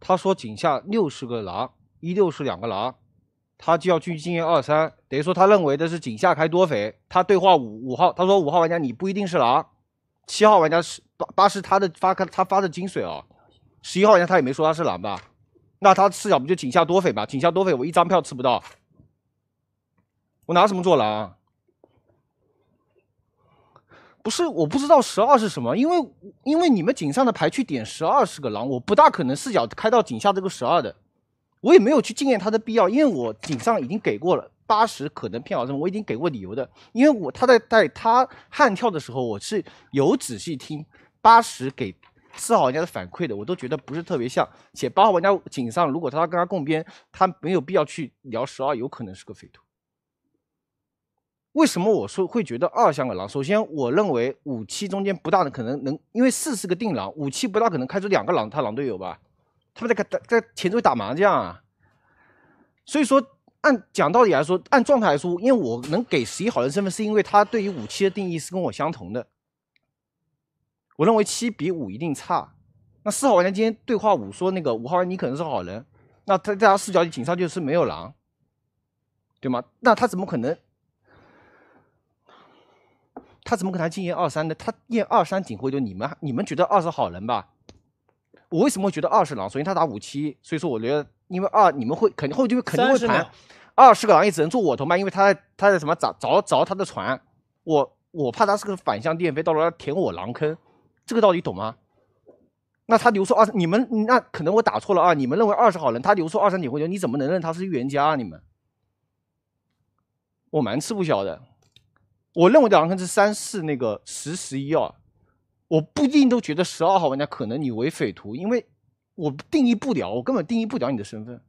他说井下六是个狼，一六是两个狼，他就要去经验二三，等于说他认为的是井下开多匪。他对话五五号，他说五号玩家你不一定是狼，七号玩家是八八是他的发他发的金水哦，十一号玩家他也没说他是狼吧？那他视角不就井下多匪吗？井下多匪我一张票吃不到，我拿什么做狼？不是，我不知道十二是什么，因为因为你们井上的牌去点十二是个狼，我不大可能视角开到井下这个十二的，我也没有去经验他的必要，因为我井上已经给过了八十，可能骗好人，我已经给过理由的，因为我他在在他悍跳的时候，我是有仔细听八十给四号玩家的反馈的，我都觉得不是特别像，且八号玩家井上如果他跟他共编，他没有必要去聊十二，有可能是个匪徒。为什么我说会觉得二像个狼？首先，我认为五七中间不大的可能能，因为四是个定狼，五七不大可能开出两个狼，他狼队友吧，他们在在前桌打麻将啊。所以说，按讲道理来说，按状态来说，因为我能给十一好人身份，是因为他对于五七的定义是跟我相同的。我认为七比五一定差。那四号玩家今天对话五说那个五号玩家你可能是好人，那他在他视角里警上就是没有狼，对吗？那他怎么可能？他怎么可能进验二三呢？他验二三警会流，你们你们觉得二是好人吧？我为什么觉得二是狼？首先他打五七，所以说我觉得因为二你们会肯定后就肯定会盘。二是个狼也只能做我头伴，因为他在他在什么凿凿凿他的船。我我怕他是个反向垫飞，到时候要填我狼坑，这个道理懂吗？那他留出二，你们那可能我打错了啊。你们认为二是好人，他留出二三警徽流，你怎么能认他是预言家？啊？你们，我蛮吃不消的。我认为的狼分是三四那个十十一啊，我不一定都觉得十二号玩家可能你为匪徒，因为我定义不了，我根本定义不了你的身份。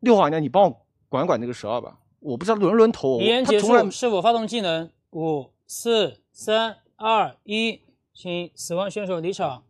六号玩家，你帮我管管那个十二吧，我不知道轮轮投。敌人结束，是否发动技能？五四三二一，请死亡选手离场。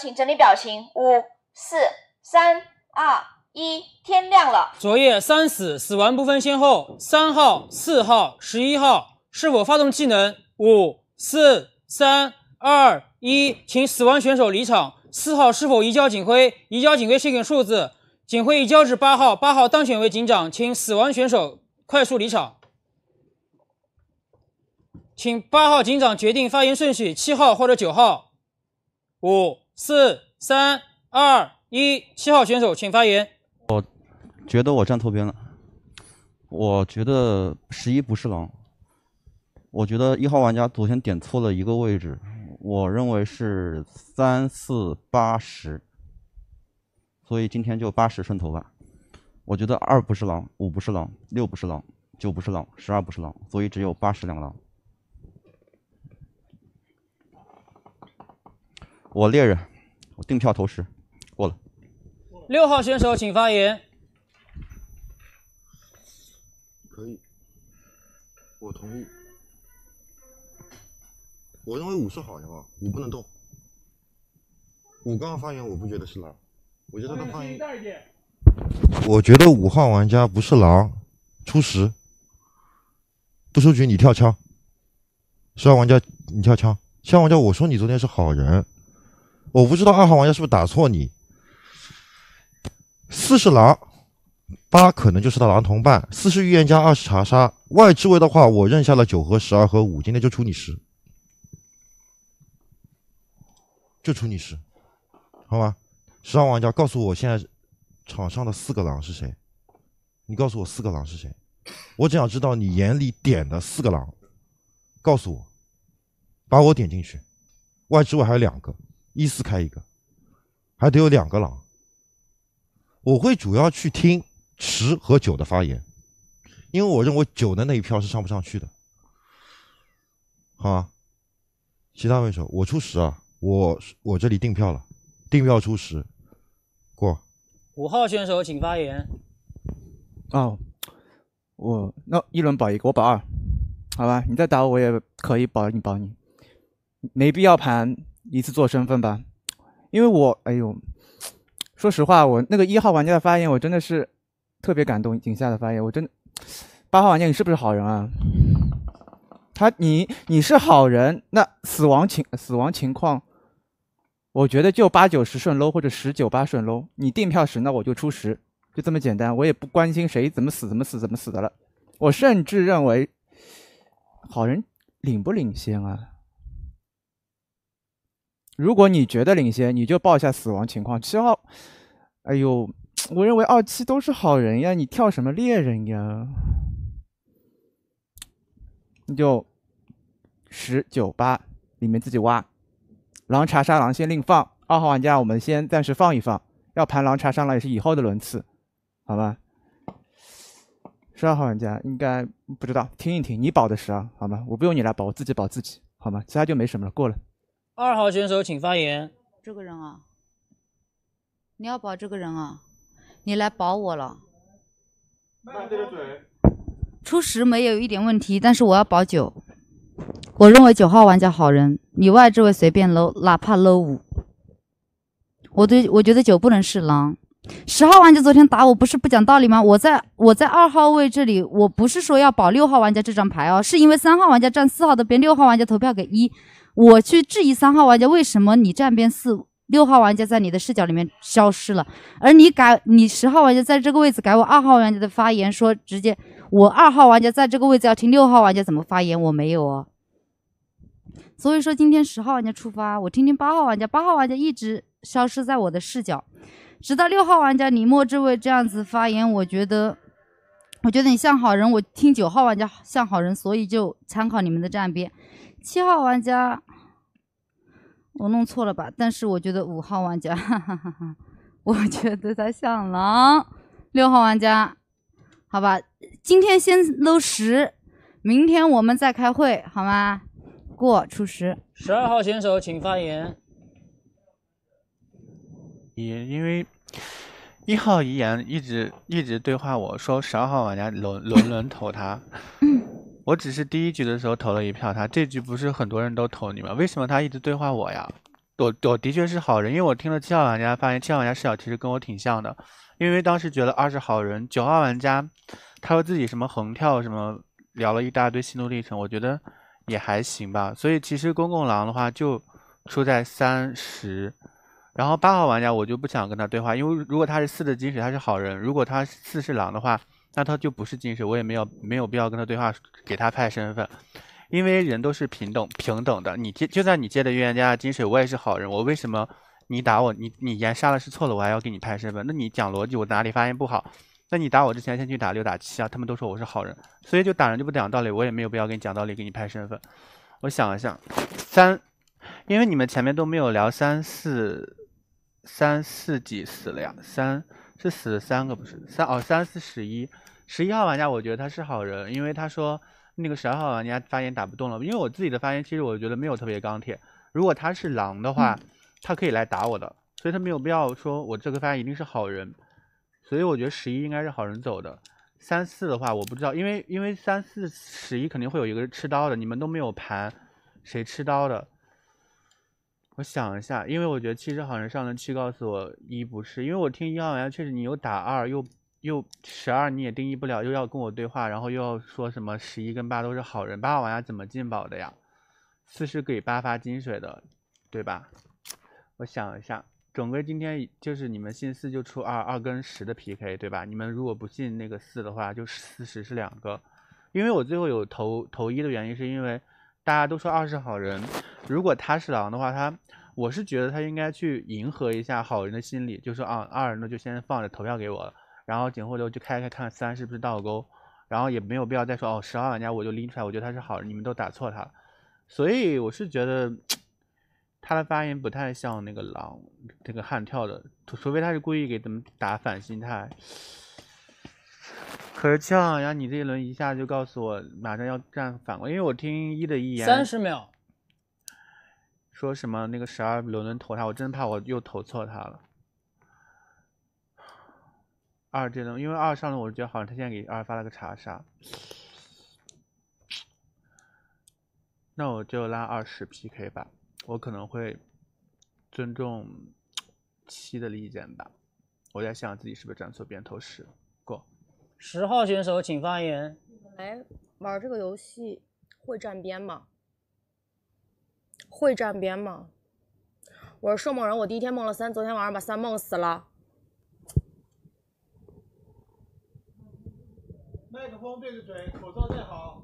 请整理表情，五四三二一，天亮了。昨夜三死，死亡不分先后。三号、四号、十一号是否发动技能？五四三二一，请死亡选手离场。四号是否移交警徽？移交警徽是一个数字，警徽移交至八号，八号当选为警长。请死亡选手快速离场。请八号警长决定发言顺序，七号或者九号。五。四三二一，七号选手请发言。我，觉得我站错边了。我觉得十一不是狼。我觉得一号玩家昨天点错了一个位置，我认为是三四八十。所以今天就八十顺头吧。我觉得二不是狼，五不是狼，六不是狼，九不是狼，十二不是狼，所以只有八十两狼。我猎人。定票投十，过了。六号选手请发言。可以，我同意。我认为五是好人啊，你不能动。五刚刚发言，我不觉得是狼。我觉得他发言。我觉得五号玩家不是狼，初十不出局，你跳枪。十号玩家你跳枪，十号玩家我说你昨天是好人。我不知道二号玩家是不是打错你。四是狼，八可能就是他狼同伴。四是预言家，二是查杀。外置位的话，我认下了九和十二和五，今天就出你十，就出你十，好吗？十号玩家告诉我，现在场上的四个狼是谁？你告诉我四个狼是谁？我只想知道你眼里点的四个狼，告诉我，把我点进去。外置位还有两个。一四开一个，还得有两个狼。我会主要去听十和九的发言，因为我认为九的那一票是上不上去的。好，其他选手，我出十啊，我我这里订票了，订票出十过。五号选手请发言。哦，我那一轮保一个，我保二，好吧？你再打我也可以保你保你，没必要盘。一次做身份吧，因为我，哎呦，说实话，我那个一号玩家的发言，我真的是特别感动。井下的发言，我真，八号玩家，你是不是好人啊？他，你你是好人，那死亡情死亡情况，我觉得就八九十顺 low 或者十九八顺 low。你订票十，那我就出十，就这么简单。我也不关心谁怎么死，怎么死，怎么死的了。我甚至认为，好人领不领先啊？如果你觉得领先，你就报一下死亡情况。七号，哎呦，我认为二七都是好人呀，你跳什么猎人呀？那就十九八里面自己挖。狼查杀狼先另放。二号玩家，我们先暂时放一放，要盘狼查杀狼也是以后的轮次，好吧？十二号玩家应该不知道，听一听你保的十二，好吗？我不用你来保，我自己保自己，好吗？其他就没什么了，过了。二号选手，请发言。这个人啊，你要保这个人啊，你来保我了。出十没有一点问题，但是我要保九。我认为九号玩家好人，你外置位随便搂，哪怕搂五。我对我觉得九不能是狼。十号玩家昨天打我不是不讲道理吗？我在我在二号位这里，我不是说要保六号玩家这张牌哦，是因为三号玩家占四号的边，六号玩家投票给一。我去质疑三号玩家为什么你站边四六号玩家在你的视角里面消失了，而你改你十号玩家在这个位置改我二号玩家的发言，说直接我二号玩家在这个位置要听六号玩家怎么发言，我没有哦。所以说今天十号玩家出发，我听听八号玩家，八号玩家一直消失在我的视角，直到六号玩家李墨这位这样子发言，我觉得我觉得你像好人，我听九号玩家像好人，所以就参考你们的站边，七号玩家。我弄错了吧？但是我觉得五号玩家，哈哈哈哈，我觉得他像狼。六号玩家，好吧，今天先搂十，明天我们再开会，好吗？过初十。十二号选手请发言。也因为一号遗言一直一直对话我说十二号玩家轮轮轮投他。嗯。我只是第一局的时候投了一票他，这局不是很多人都投你吗？为什么他一直对话我呀？我我的确是好人，因为我听了七号玩家，发现七号玩家视角其实跟我挺像的，因为当时觉得二是好人，九号玩家他说自己什么横跳什么，聊了一大堆心路历程，我觉得也还行吧。所以其实公共狼的话就出在三十，然后八号玩家我就不想跟他对话，因为如果他是四的，金水，他是好人，如果他四是狼的话。那他就不是金水，我也没有没有必要跟他对话，给他派身份，因为人都是平等平等的。你借就算你借的预言家金水，我也是好人。我为什么你打我，你你言杀了是错了，我还要给你派身份？那你讲逻辑，我哪里发言不好？那你打我之前先去打六打七啊，他们都说我是好人，所以就打人就不讲道理，我也没有必要跟你讲道理，给你派身份。我想了想，三，因为你们前面都没有聊三四三四几死了呀？三。是死了三个，不是三哦三四十一，十一号玩家，我觉得他是好人，因为他说那个十二号玩家发言打不动了，因为我自己的发言其实我觉得没有特别钢铁，如果他是狼的话，他可以来打我的，所以他没有必要说我这个发言一定是好人，所以我觉得十一应该是好人走的，三四的话我不知道，因为因为三四十一肯定会有一个吃刀的，你们都没有盘，谁吃刀的？我想一下，因为我觉得七十好人上轮七告诉我一不是，因为我听一号玩家确实你又打二又又十二你也定义不了，又要跟我对话，然后又要说什么十一跟八都是好人，八玩家怎么进宝的呀？四是给八发金水的，对吧？我想一下，整个今天就是你们信四就出二二跟十的 PK 对吧？你们如果不信那个四的话，就四十是两个，因为我最后有投投一的原因是因为。大家都说二是好人，如果他是狼的话，他我是觉得他应该去迎合一下好人的心理，就说啊，二呢就先放着，投票给我了，然后警徽流就开开看三是不是倒钩，然后也没有必要再说哦，十号玩家我就拎出来，我觉得他是好人，你们都打错他，了，所以我是觉得他的发言不太像那个狼，这个悍跳的，除非他是故意给他们打反心态。可是七号呀，你这一轮一下就告诉我马上要站反过，因为我听一的预言三十秒说什么那个十二轮轮投他，我真的怕我又投错他了。二这轮，因为二上轮我觉得好像他现在给二发了个查杀，那我就拉二十 PK 吧，我可能会尊重七的意见吧。我在想自己是不是站错边投十。十号选手请发言。哎，玩这个游戏会站边吗？会站边吗？我是睡梦人，我第一天梦了三，昨天晚上把三梦死了。麦克风对着嘴，口罩戴好。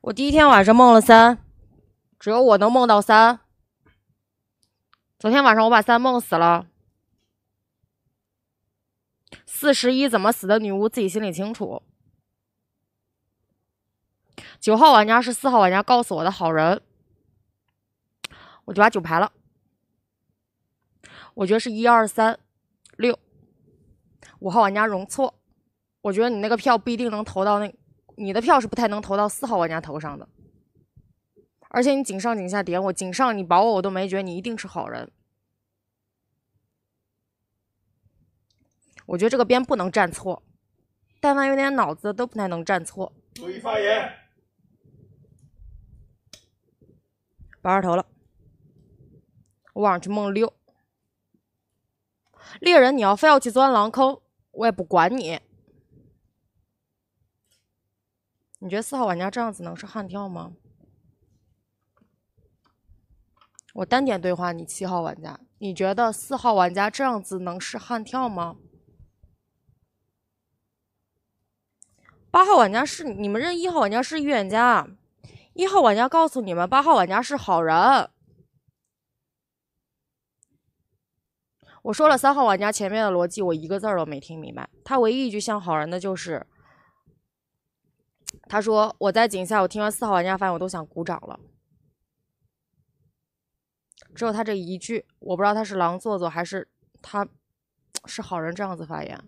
我第一天晚上梦了三，只有我能梦到三。昨天晚上我把三梦死了。四十一怎么死的女巫自己心里清楚。九号玩家是四号玩家告诉我的好人，我就把九排了。我觉得是一二三六五号玩家容错，我觉得你那个票不一定能投到那，你的票是不太能投到四号玩家头上的。而且你井上井下点我，井上你保我，我都没觉得你一定是好人。我觉得这个边不能站错，但凡有点脑子都不太能站错。注意发言，八号头了。我往上去梦六。猎人，你要非要去钻狼坑，我也不管你。你觉得四号玩家这样子能是悍跳吗？我单点对话你七号玩家，你觉得四号玩家这样子能是悍跳吗？八号玩家是你们认一号玩家是预言家，一号玩家告诉你们八号玩家是好人。我说了三号玩家前面的逻辑，我一个字儿都没听明白。他唯一一句像好人的就是，他说我在井下，我听完四号玩家发言我都想鼓掌了。只有他这一句，我不知道他是狼做作还是他是好人这样子发言。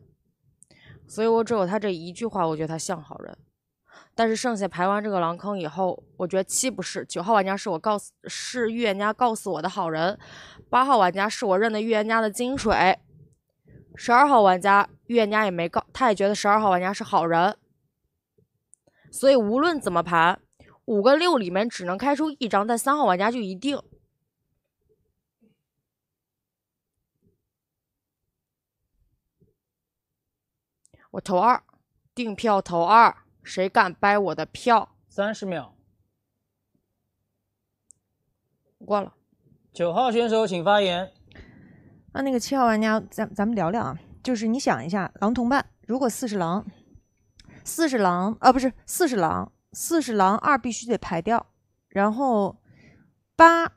所以我只有他这一句话，我觉得他像好人。但是剩下排完这个狼坑以后，我觉得七不是九号玩家是我告是预言家告诉我的好人，八号玩家是我认的预言家的金水，十二号玩家预言家也没告他也觉得十二号玩家是好人。所以无论怎么盘，五个六里面只能开出一张，但三号玩家就一定。我投二，定票投二，谁敢掰我的票？三十秒，挂了。九号选手请发言。啊，那个七号玩家，咱咱们聊聊啊，就是你想一下，狼同伴，如果四是狼，四是狼，啊不是四是狼，四是狼二必须得排掉，然后八，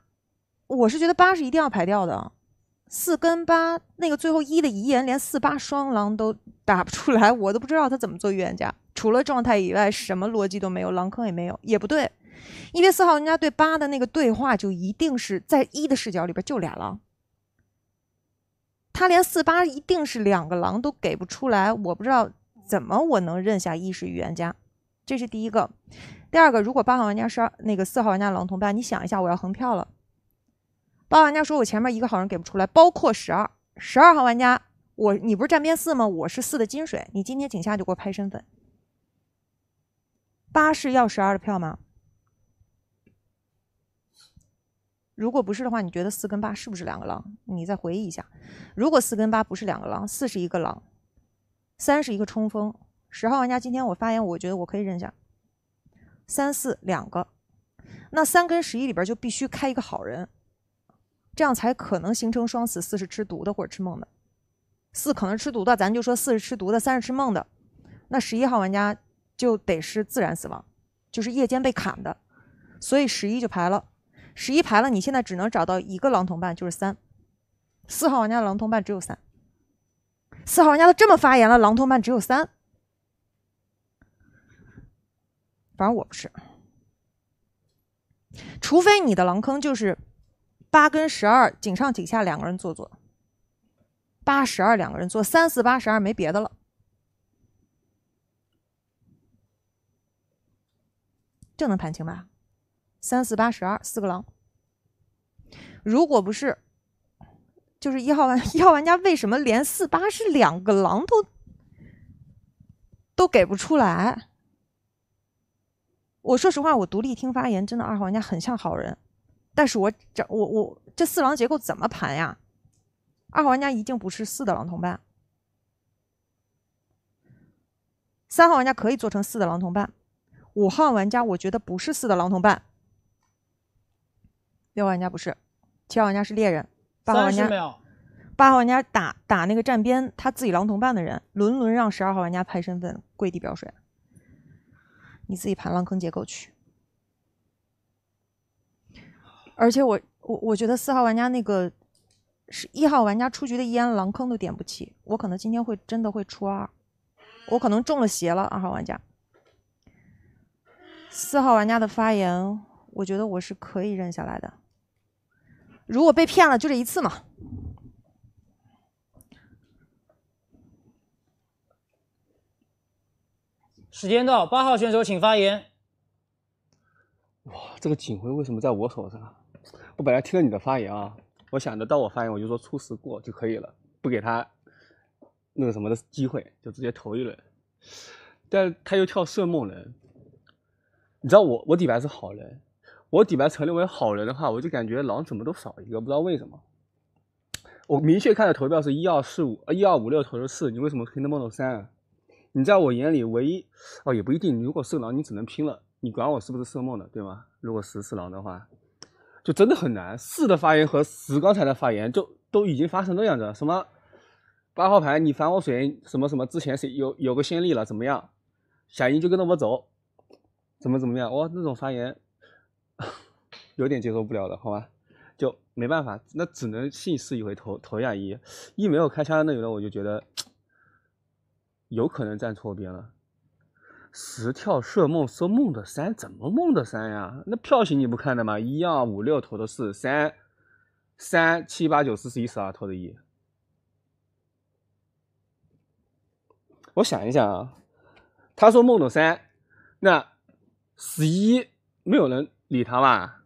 我是觉得八是一定要排掉的，四跟八那个最后一的遗言，连四八双狼都。打不出来，我都不知道他怎么做预言家。除了状态以外，什么逻辑都没有，狼坑也没有，也不对。因为四号玩家对八的那个对话，就一定是在一的视角里边就俩狼。他连四八一定是两个狼都给不出来，我不知道怎么我能认下一是预言家，这是第一个。第二个，如果八号玩家是那个四号玩家狼同伴，你想一下，我要横票了。八号玩家说我前面一个好人给不出来，包括十二，十二号玩家。我你不是站边四吗？我是四的金水，你今天井下就给我拍身份。八是要十二的票吗？如果不是的话，你觉得四跟八是不是两个狼？你再回忆一下，如果四跟八不是两个狼，四是一个狼，三是一个冲锋。十号玩家，今天我发言，我觉得我可以认下三四两个。那三跟十一里边就必须开一个好人，这样才可能形成双死。四是吃毒的或者吃梦的。四可能吃毒的，咱就说四是吃毒的，三是吃梦的，那十一号玩家就得是自然死亡，就是夜间被砍的，所以十一就排了。十一排了，你现在只能找到一个狼同伴，就是三。四号玩家的狼同伴只有三。四号玩家都这么发言了，狼同伴只有三。反正我不是，除非你的狼坑就是八跟十二井上井下两个人坐坐。八十二两个人做三四八十二，没别的了，这能盘清吧？三四八十二四个狼，如果不是，就是一号玩 一号玩家为什么连四八是两个狼都都给不出来？我说实话，我独立听发言，真的二号玩家很像好人，但是我这我我这四狼结构怎么盘呀？二号玩家一定不是四的狼同伴。三号玩家可以做成四的狼同伴。五号玩家我觉得不是四的狼同伴。六号玩家不是。七号玩家是猎人。八号玩家八号玩家打打那个站边他自己狼同伴的人，轮轮让十二号玩家派身份跪地表水。你自己盘狼坑结构去。而且我我我觉得四号玩家那个。是一号玩家出局的烟狼坑都点不起，我可能今天会真的会出二，我可能中了邪了。二号玩家，四号玩家的发言，我觉得我是可以认下来的。如果被骗了，就这一次嘛。时间到，八号选手请发言。哇，这个警徽为什么在我手上？我本来听了你的发言啊。我想着到我发言我就说初十过就可以了，不给他那个什么的机会，就直接投一轮。但他又跳色梦人，你知道我我底牌是好人，我底牌成立为好人的话，我就感觉狼怎么都少一个，不知道为什么。我明确看的投票是一二四五，一二五六投的是四，你为什么拼的梦到三？你在我眼里唯一哦也不一定，如果色狼你只能拼了，你管我是不是色梦的对吗？如果十四狼的话。就真的很难，四的发言和十刚才的发言就都已经发生那样子，什么八号牌你反我水什么什么之前谁有有个先例了怎么样？小赢就跟着我走，怎么怎么样？哇，那种发言 有点接受不了了，好吧，就没办法，那只能信四一回投投两一，一没有开枪的有的我就觉得 有可能站错边了。十跳射梦，说梦的三怎么梦的三呀？那票型你不看的吗？一二五六投的四三，三七八九四十一十二投的一。我想一想啊，他说梦的三，那十一没有人理他吧？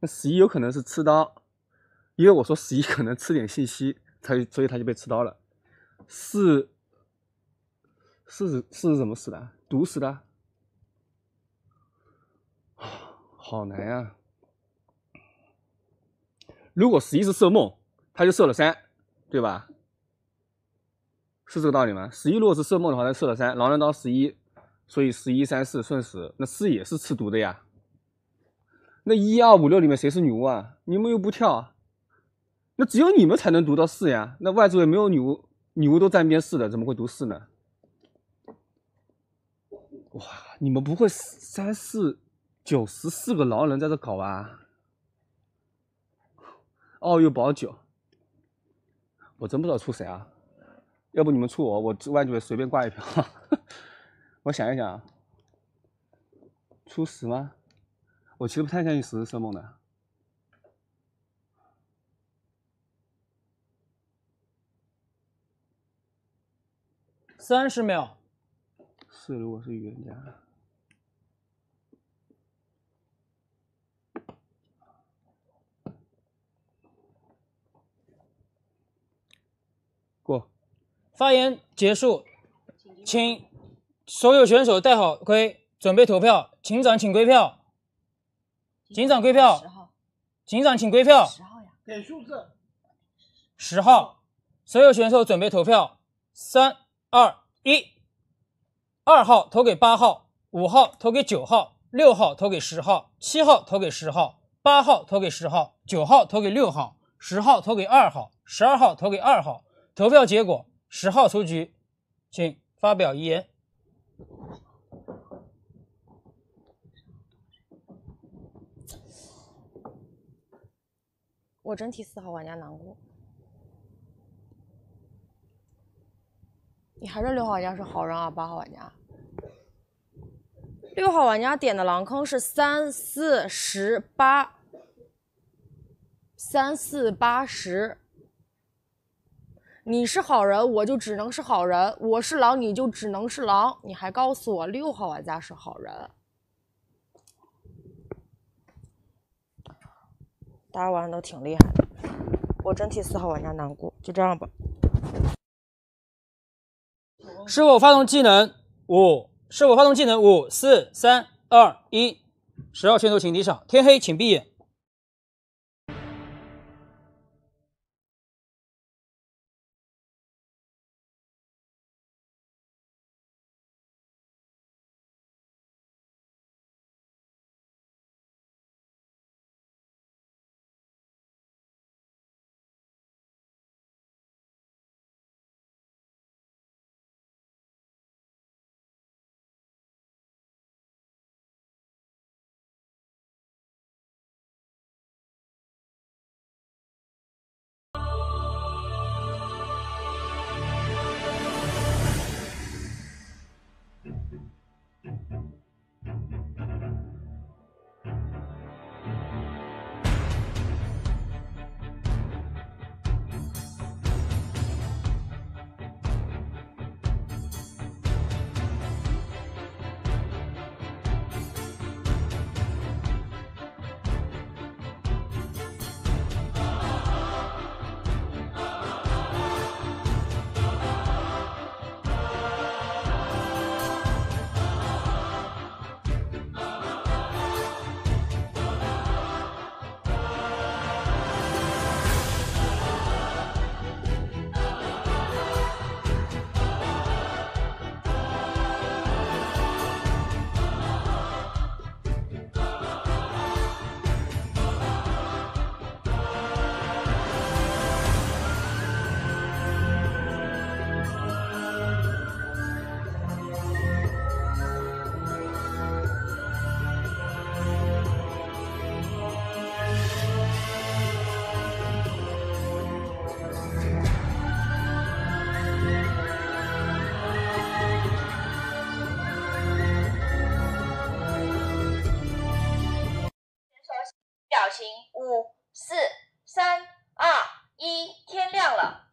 那十一有可能是吃刀，因为我说十一可能吃点信息，他所以他就被吃刀了。四四是四是怎么死的？毒死的，好难啊！如果十一是色梦，他就射了三，对吧？是这个道理吗？十一若是色梦的话，他射了三，狼人刀十一，所以十一三四顺十，那四也是吃毒的呀。那一二五六里面谁是女巫啊？你们又不跳，那只有你们才能读到四呀。那外族也没有女巫，女巫都站边四的，怎么会读四呢？哇，你们不会三四九十四个狼人在这搞吧？哦，又保九，我真不知道出谁啊！要不你们出我，我万九随便挂一票。我想一想，出十吗？我其实不太相信十是色梦的。三十秒。是如果是预言家。过，发言结束，请所有选手戴好盔，准备投票。警长，请归票。警长归票。警长，请归票。给数字。十号，所有选手准备投票。三、二、一。二号投给八号，五号投给九号，六号投给十号，七号投给十号，八号投给十号，九号投给六号，十号投给二号，十二号投给二号。投票结果，十号出局，请发表遗言。我真替四号玩家难过。你还是六号玩家是好人啊，八号玩家。六号玩家点的狼坑是三四十八，三四八十。你是好人，我就只能是好人；我是狼，你就只能是狼。你还告诉我六号玩家是好人。大家玩都挺厉害的，我真替四号玩家难过。就这样吧。是否发动技能五，是否发动技能五四三二一，十号选手请离场。天黑，请闭眼。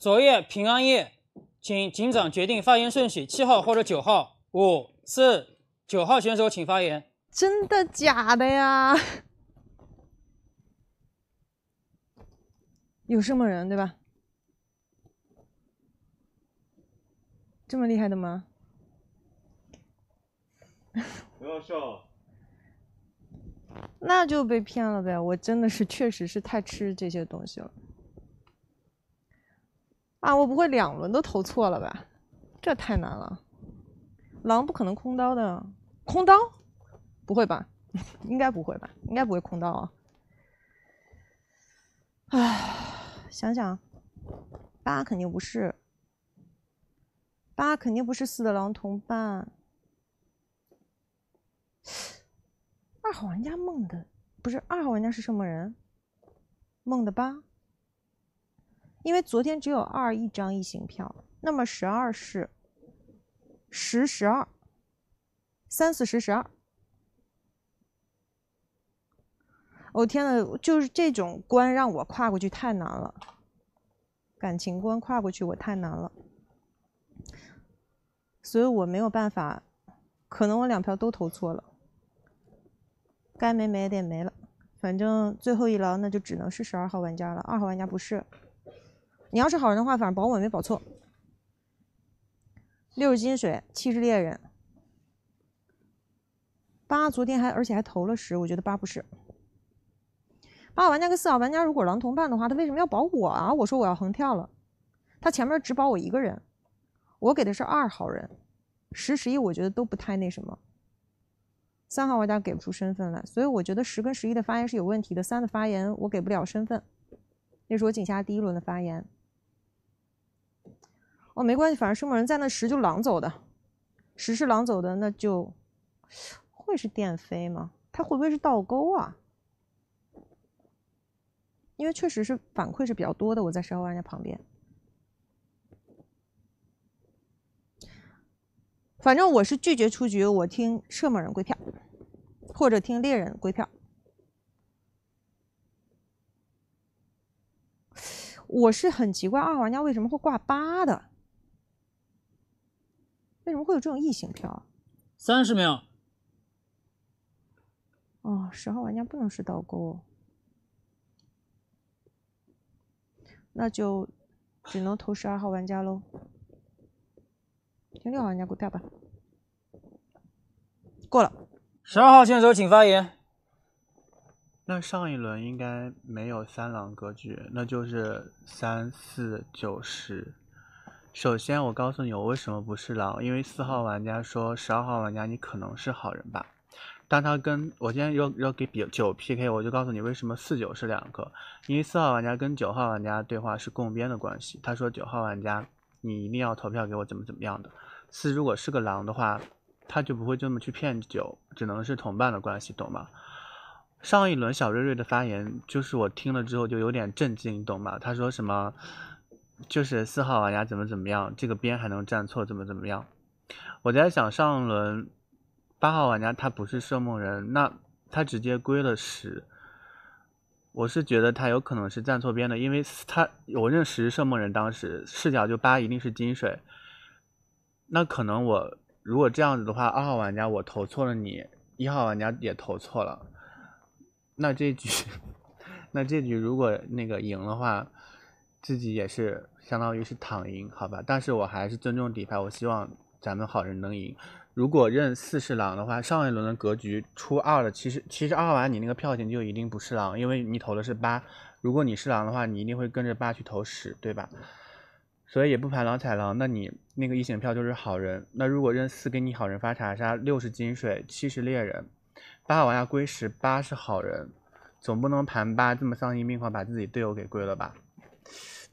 昨夜平安夜，请警长决定发言顺序，七号或者九号。五四九号选手，请发言。真的假的呀？有什么人对吧？这么厉害的吗？不 要笑。那就被骗了呗。我真的是，确实是太吃这些东西了。啊！我不会两轮都投错了吧？这太难了。狼不可能空刀的，空刀？不会吧？应该不会吧？应该不会空刀啊！唉，想想，八肯定不是，八肯定不是四的狼同伴。二号玩家梦的不是二号玩家是什么人？梦的八。因为昨天只有二一张异形票，那么十二是十十二，三四十十二。我天呐，就是这种关让我跨过去太难了，感情关跨过去我太难了，所以我没有办法，可能我两票都投错了，该没没的没了，反正最后一牢那就只能是十二号玩家了，二号玩家不是。你要是好人的话，反正保我没保错。六十金水，七十猎人，八昨天还而且还投了十，我觉得八不是。八号玩家跟四号玩家如果狼同伴的话，他为什么要保我啊？我说我要横跳了，他前面只保我一个人，我给的是二号人，十十一我觉得都不太那什么。三号玩家给不出身份来，所以我觉得十跟十一的发言是有问题的。三的发言我给不了身份，那是我井下第一轮的发言。哦，没关系，反正圣母人在那十就狼走的，十是狼走的，那就会是电飞吗？他会不会是倒钩啊？因为确实是反馈是比较多的。我在十号玩家旁边，反正我是拒绝出局，我听射猛人归票，或者听猎人归票。我是很奇怪二号玩家为什么会挂八的。为什么会有这种异形票？三十秒。哦，十号玩家不能是倒钩，那就只能投十二号玩家喽。听六号玩家给我掉吧。过了。十二号选手请发言。那上一轮应该没有三狼格局，那就是三四九十。首先，我告诉你，我为什么不是狼，因为四号玩家说十二号玩家你可能是好人吧，当他跟我今天要要给比九 PK，我就告诉你为什么四九是两个，因为四号玩家跟九号玩家对话是共编的关系，他说九号玩家你一定要投票给我怎么怎么样的，四如果是个狼的话，他就不会这么去骗九，只能是同伴的关系，懂吗？上一轮小瑞瑞的发言就是我听了之后就有点震惊，你懂吗？他说什么？就是四号玩家怎么怎么样，这个边还能站错怎么怎么样？我在想上轮八号玩家他不是摄梦人，那他直接归了十。我是觉得他有可能是站错边的，因为他我认识摄梦人当时视角就八一定是金水，那可能我如果这样子的话，二号玩家我投错了，你一号玩家也投错了，那这局 那这局如果那个赢的话，自己也是。相当于是躺赢，好吧，但是我还是尊重底牌，我希望咱们好人能赢。如果认四是狼的话，上一轮的格局出二的，其实其实二完你那个票型就一定不是狼，因为你投的是八。如果你是狼的话，你一定会跟着八去投十，对吧？所以也不盘狼踩狼，那你那个一醒票就是好人。那如果认四给你好人发查杀，六是金水七是猎人，八往下归，十八是好人，总不能盘八这么丧心病狂把自己队友给归了吧？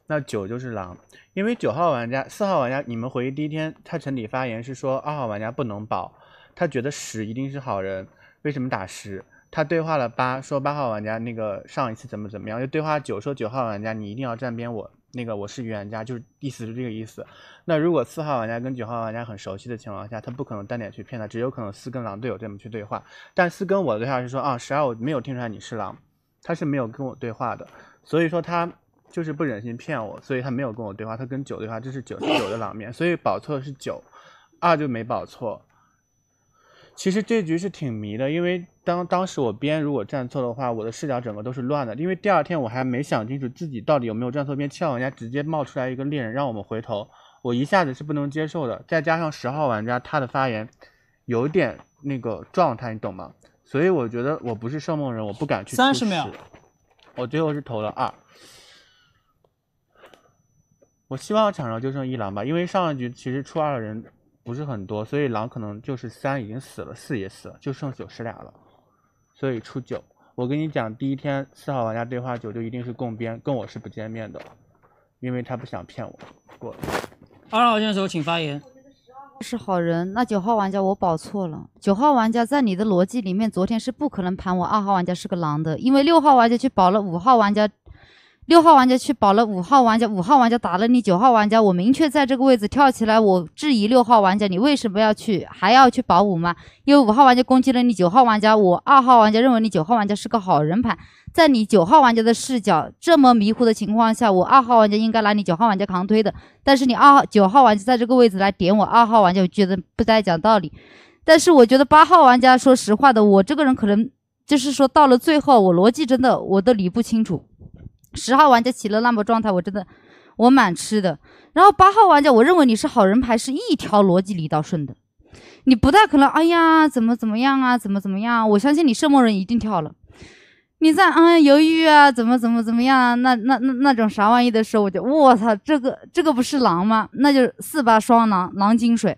那九就是狼，因为九号玩家、四号玩家，你们回忆第一天，他群里发言是说二号玩家不能保，他觉得十一定是好人。为什么打十？他对话了八，说八号玩家那个上一次怎么怎么样，又对话九，说九号玩家你一定要站边我，那个我是预言家，就是意思是这个意思。那如果四号玩家跟九号玩家很熟悉的情况下，他不可能单点去骗他，只有可能四跟狼队友这么去对话。但四跟我的对话是说啊，十二我没有听出来你是狼，他是没有跟我对话的，所以说他。就是不忍心骗我，所以他没有跟我对话，他跟九对话，这是九十九的狼面，所以保错是九，二就没保错。其实这局是挺迷的，因为当当时我边如果站错的话，我的视角整个都是乱的，因为第二天我还没想清楚自己到底有没有站错边。七号玩家直接冒出来一个猎人，让我们回头，我一下子是不能接受的。再加上十号玩家他的发言有点那个状态，你懂吗？所以我觉得我不是圣梦人，我不敢去三十秒，我最后是投了二。我希望场上就剩一狼吧，因为上一局其实出二的人不是很多，所以狼可能就是三已经死了，四也死了，就剩九十俩了。所以出九，我跟你讲，第一天四号玩家对话九就一定是共编，跟我是不见面的，因为他不想骗我。过。了。二号选手请发言。是好人。那九号玩家我保错了。九号玩家在你的逻辑里面，昨天是不可能盘我二号玩家是个狼的，因为六号玩家去保了五号玩家。六号玩家去保了五号玩家，五号玩家打了你九号玩家，我明确在这个位置跳起来，我质疑六号玩家，你为什么要去还要去保五吗？因为五号玩家攻击了你九号玩家，我二号玩家认为你九号玩家是个好人牌，在你九号玩家的视角这么迷糊的情况下，我二号玩家应该拿你九号玩家扛推的，但是你二号九号玩家在这个位置来点我二号玩家，我觉得不太讲道理。但是我觉得八号玩家说实话的，我这个人可能就是说到了最后，我逻辑真的我都理不清楚。十号玩家起了那么状态，我真的我蛮吃的。然后八号玩家，我认为你是好人牌，是一条逻辑理道顺的。你不太可能，哎呀，怎么怎么样啊，怎么怎么样？我相信你圣么人一定跳了。你在嗯犹豫啊，怎么怎么怎么样啊？那那那那种啥玩意的时候，我就我操，这个这个不是狼吗？那就是四八双狼，狼金水。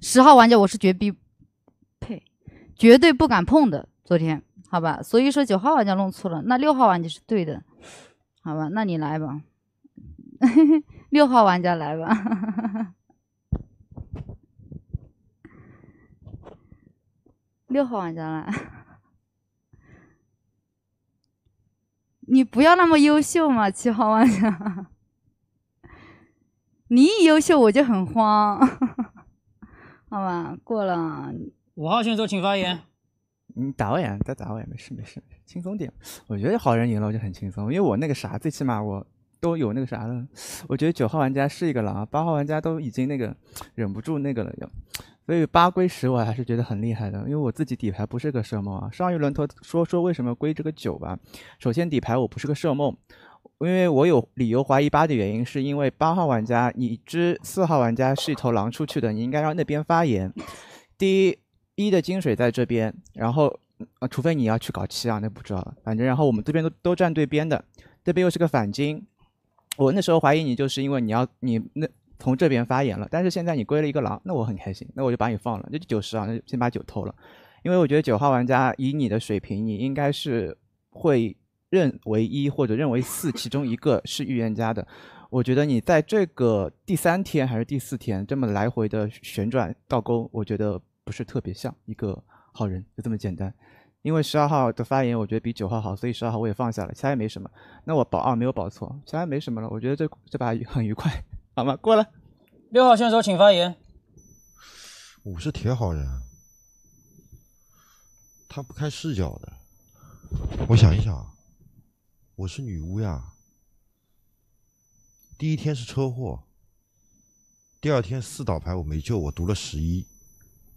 十号玩家我是绝逼呸，绝对不敢碰的。昨天好吧，所以说九号玩家弄错了，那六号玩家是对的。好吧，那你来吧，六号玩家来吧，六号玩家来，你不要那么优秀嘛，七号玩家，你一优秀我就很慌，好吧，过了，五号选手请发言，你打我眼，再打我眼，没事没事。轻松点，我觉得好人赢了我就很轻松，因为我那个啥，最起码我都有那个啥了。我觉得九号玩家是一个狼，八号玩家都已经那个忍不住那个了，要，所以八归十我还是觉得很厉害的，因为我自己底牌不是个射梦啊。上一轮头说说为什么归这个九吧，首先底牌我不是个射梦，因为我有理由怀疑八的原因是因为八号玩家，你知四号玩家是一头狼出去的，你应该让那边发言。第一一的金水在这边，然后。啊，除非你要去搞七啊，那不知道了。反正然后我们这边都都站对边的，这边又是个反金。我那时候怀疑你就是因为你要你那从这边发言了，但是现在你归了一个狼，那我很开心，那我就把你放了，那就九十啊，那就先把九偷了。因为我觉得九号玩家以你的水平，你应该是会认为一或者认为四其中一个是预言家的。我觉得你在这个第三天还是第四天这么来回的旋转倒钩，我觉得不是特别像一个。好人就这么简单，因为十二号的发言，我觉得比九号好，所以十二号我也放下了，其他也没什么。那我保二没有保错，其他没什么了。我觉得这这把 很愉快，好吗？过了。六号选手请发言。我是铁好人，他不开视角的。我想一想，我是女巫呀。第一天是车祸，第二天四倒牌我没救，我读了十一。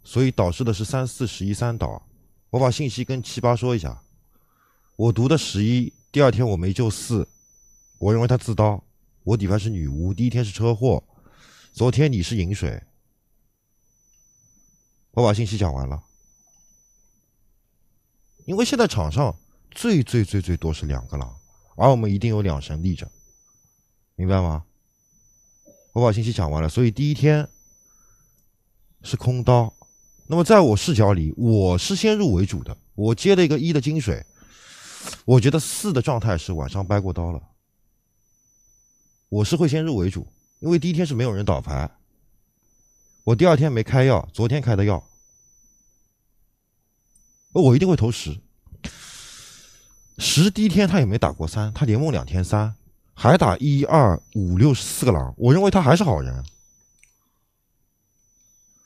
所以导致的是三四十一三刀。我把信息跟七八说一下。我读的十一，第二天我没救四，我认为他自刀。我底牌是女巫，第一天是车祸，昨天你是饮水。我把信息讲完了。因为现在场上最最最最多是两个狼，而我们一定有两神立着，明白吗？我把信息讲完了，所以第一天是空刀。那么，在我视角里，我是先入为主的。我接了一个一的金水，我觉得四的状态是晚上掰过刀了。我是会先入为主，因为第一天是没有人倒牌，我第二天没开药，昨天开的药，我一定会投十。十第一天他也没打过三，他连蒙两天三，还打一二五六四个狼，我认为他还是好人。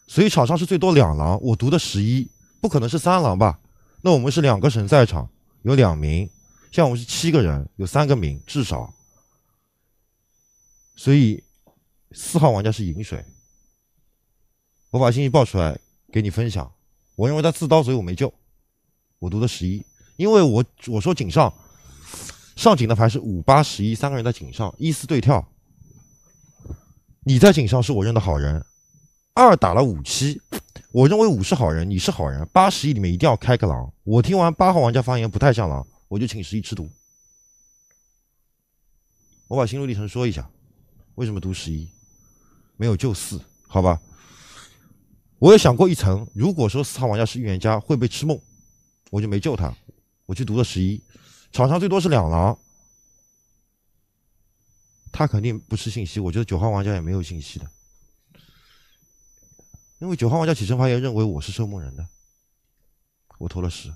所以场上是最多两狼，我读的十一，不可能是三狼吧？那我们是两个神在场，有两名，像我们是七个人，有三个名至少。所以四号玩家是饮水，我把信息报出来给你分享。我认为他自刀，所以我没救。我读的十一，因为我我说井上，上井的牌是五八十一，三个人在井上，一四对跳。你在井上是我认的好人。二打了五七，我认为五是好人，你是好人。八十一里面一定要开个狼。我听完八号玩家发言不太像狼，我就请十一吃毒。我把心路历程说一下，为什么毒十一？没有救四，好吧。我也想过一层，如果说四号玩家是预言家，会被吃梦，我就没救他，我去毒了十一。场上最多是两狼，他肯定不是信息。我觉得九号玩家也没有信息的。因为九号玩家起身发言，认为我是受梦人的，我投了十，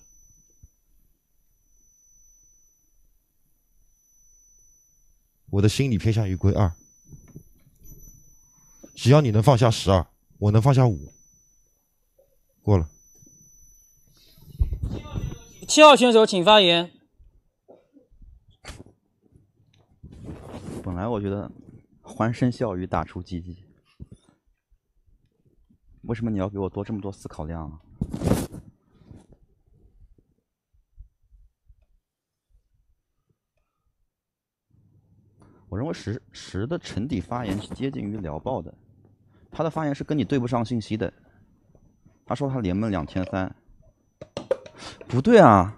我的心理偏向于归二，只要你能放下十二，我能放下五，过了。七号选手请发言。本来我觉得欢声笑语打出积极。为什么你要给我多这么多思考量？我认为十十的沉底发言是接近于聊爆的，他的发言是跟你对不上信息的。他说他连闷两千三，不对啊，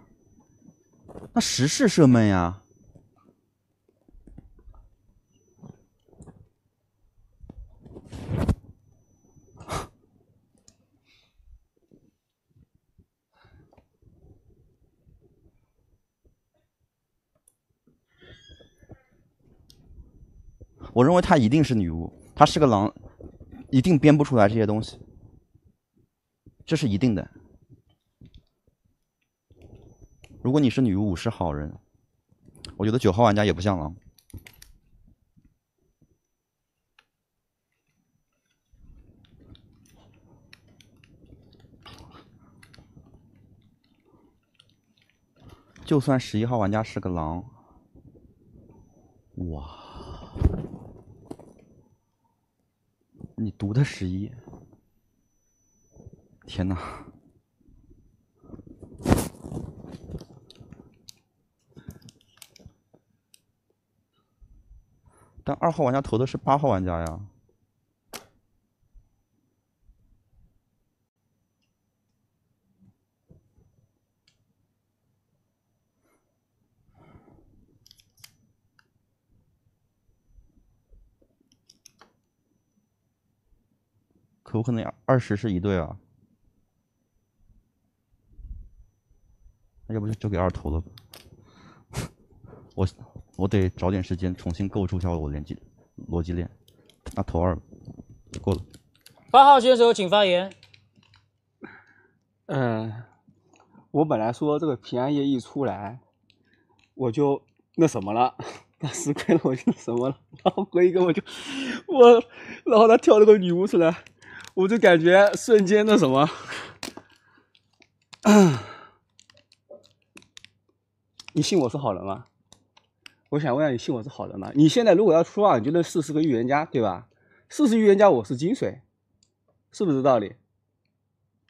那十是射闷呀。我认为他一定是女巫，他是个狼，一定编不出来这些东西，这是一定的。如果你是女巫，是好人，我觉得九号玩家也不像狼。就算十一号玩家是个狼，哇！你读的十一，天哪！但二号玩家投的是八号玩家呀。有可能二十是一对啊，那要不就交给二头了。我我得找点时间重新构筑一下我连接逻辑链。那头二过了。八号选手请发言。嗯，我本来说这个平安夜一出来，我就那什么了，拿十块了我就什么了，然后一哥我就我，然后他跳了个女巫出来。我就感觉瞬间那什么，你信我是好人吗？我想问下，你信我是好人吗？你现在如果要出二，你就认四是个预言家，对吧？四是预言家，我是金水，是不是道理？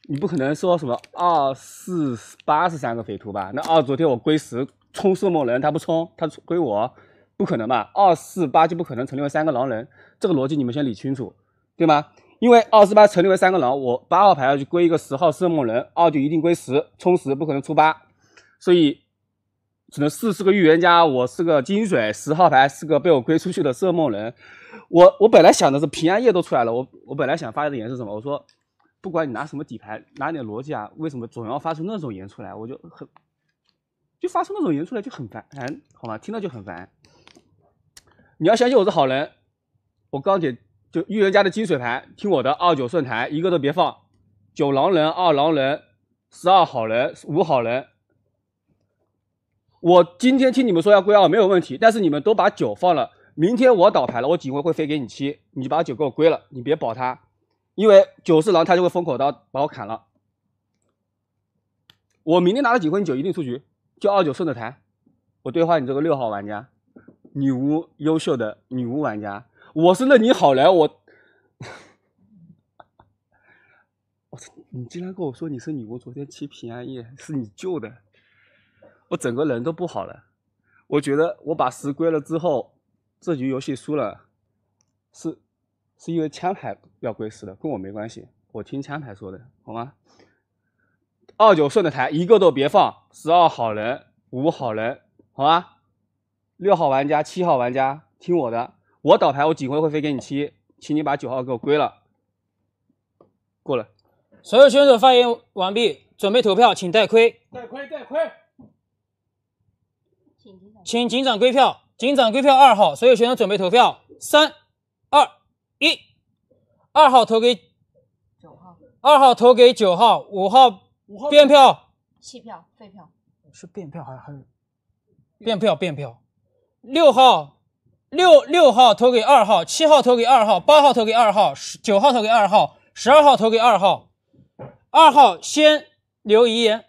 你不可能说什么二四八是三个匪徒吧？那二昨天我归十冲色梦人，他不冲，他归我，不可能吧？二四八就不可能成立为三个狼人，这个逻辑你们先理清楚，对吗？因为二十八成立为三个人，我八号牌要去归一个十号摄梦人，二就一定归十，冲十不可能出八，所以只能四是个预言家，我是个金水，十号牌是个被我归出去的摄梦人。我我本来想的是平安夜都出来了，我我本来想发一点言是什么？我说，不管你拿什么底牌，拿你的逻辑啊，为什么总要发出那种言出来？我就很，就发出那种言出来就很烦，烦好吗？听到就很烦。你要相信我是好人，我钢铁就预言家的金水牌，听我的，二九顺台一个都别放。九狼人、二狼人、十二好人、五好人。我今天听你们说要归二，没有问题。但是你们都把九放了，明天我倒牌了，我警徽会飞给你七，你就把九给我归了，你别保他，因为九是狼，他就会封口刀把我砍了。我明天拿了几你九一定出局，就二九顺的台，我对话你这个六号玩家，女巫优秀的女巫玩家。我是认你好人，我，我操！你竟然跟我说你是女巫，昨天七平安夜是你救的，我整个人都不好了。我觉得我把石归了之后，这局游戏输了，是，是因为枪牌要归石了，跟我没关系，我听枪牌说的，好吗？二九顺的台，一个都别放，十二好人，五好人，好吗？六号玩家，七号玩家，听我的。我倒牌，我警徽会飞给你七，请你把九号给我归了。过来，所有选手发言完毕，准备投票，请戴盔。戴盔，戴盔。请警长归票，警长归票二号。所有选手准备投票，三、二、一。二号投给九号，二号投给九号，五号变票，弃票，废票，是变票，还是还是变票，变票。六号。六六号投给二号，七号投给二号，八号投给二号，十九号投给二号，十二号投给二号。二号先留遗言。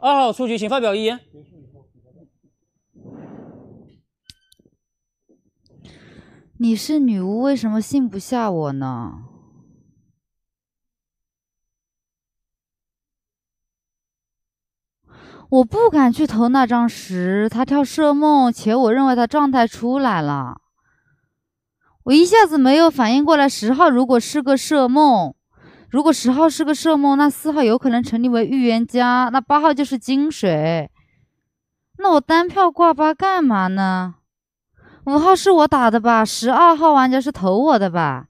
二号出局，请发表遗言。你是女巫，为什么信不下我呢？我不敢去投那张十，他跳射梦，且我认为他状态出来了，我一下子没有反应过来。十号如果是个射梦，如果十号是个射梦，那四号有可能成立为预言家，那八号就是金水，那我单票挂八干嘛呢？五号是我打的吧？十二号玩家是投我的吧？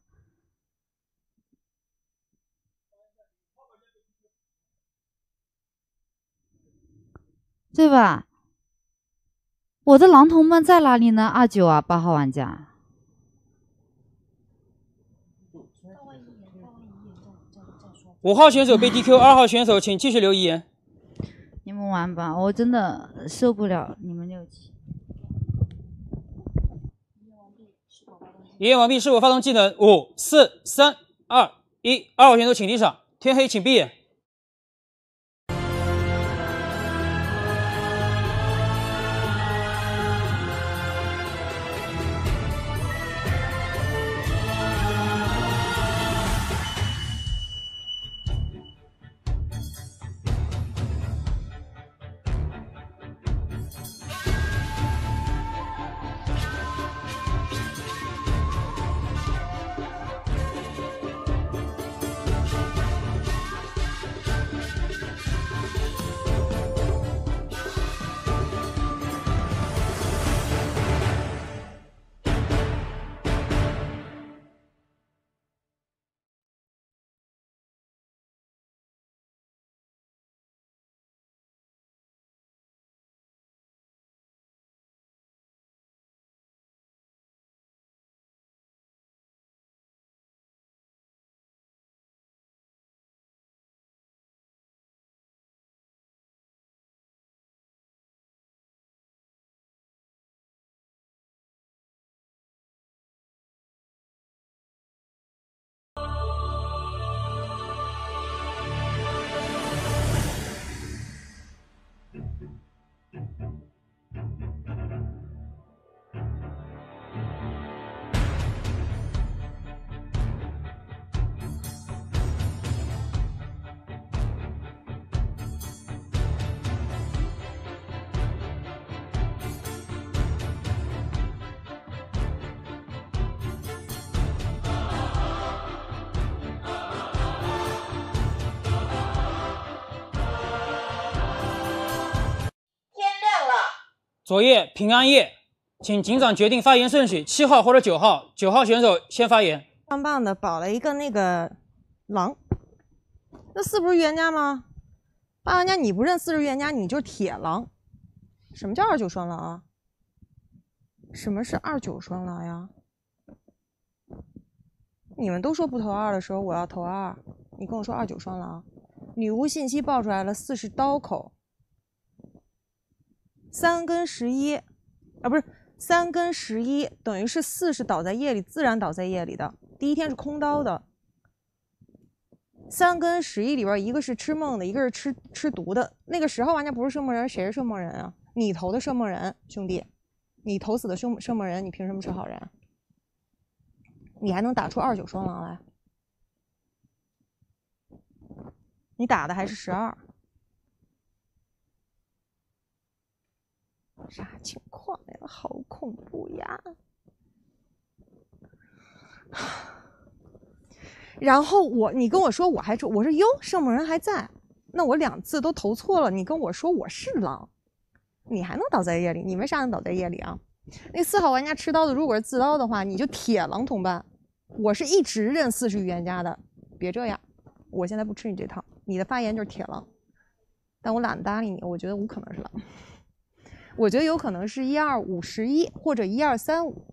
对吧？我的狼同伴在哪里呢？二九啊，八号玩家。五号选手被 DQ，二号选手请继续留遗言。你们玩吧，我真的受不了你们六级。演练完毕，是否发动技能？五、四、三、二、一。二号选手请离上，天黑请闭眼。昨夜平安夜，请警长决定发言顺序，七号或者九号，九号选手先发言。棒棒的，保了一个那个狼。那四不是预言家吗？八玩家你不认四是预言家，你就铁狼。什么叫二九双狼啊？什么是二九双狼呀？你们都说不投二的时候我要投二，你跟我说二九双狼。女巫信息爆出来了，四是刀口。三跟十一，啊不是三跟十一，等于是四是倒在夜里，自然倒在夜里的。第一天是空刀的。三跟十一里边一个是吃梦的，一个是吃吃毒的。那个十号玩家不是摄梦人，谁是摄梦人啊？你投的摄梦人兄弟，你投死的摄摄梦人，你凭什么是好人？你还能打出二九双狼来？你打的还是十二？啥情况呀？好恐怖呀！然后我，你跟我说我还说，我说哟，圣母人还在，那我两次都投错了。你跟我说我是狼，你还能倒在夜里？你为啥能倒在夜里啊？那四号玩家吃刀的，如果是自刀的话，你就铁狼同伴。我是一直认四十预言家的，别这样，我现在不吃你这套，你的发言就是铁狼，但我懒得搭理你，我觉得我可能是狼。我觉得有可能是一二五十一或者一二三五，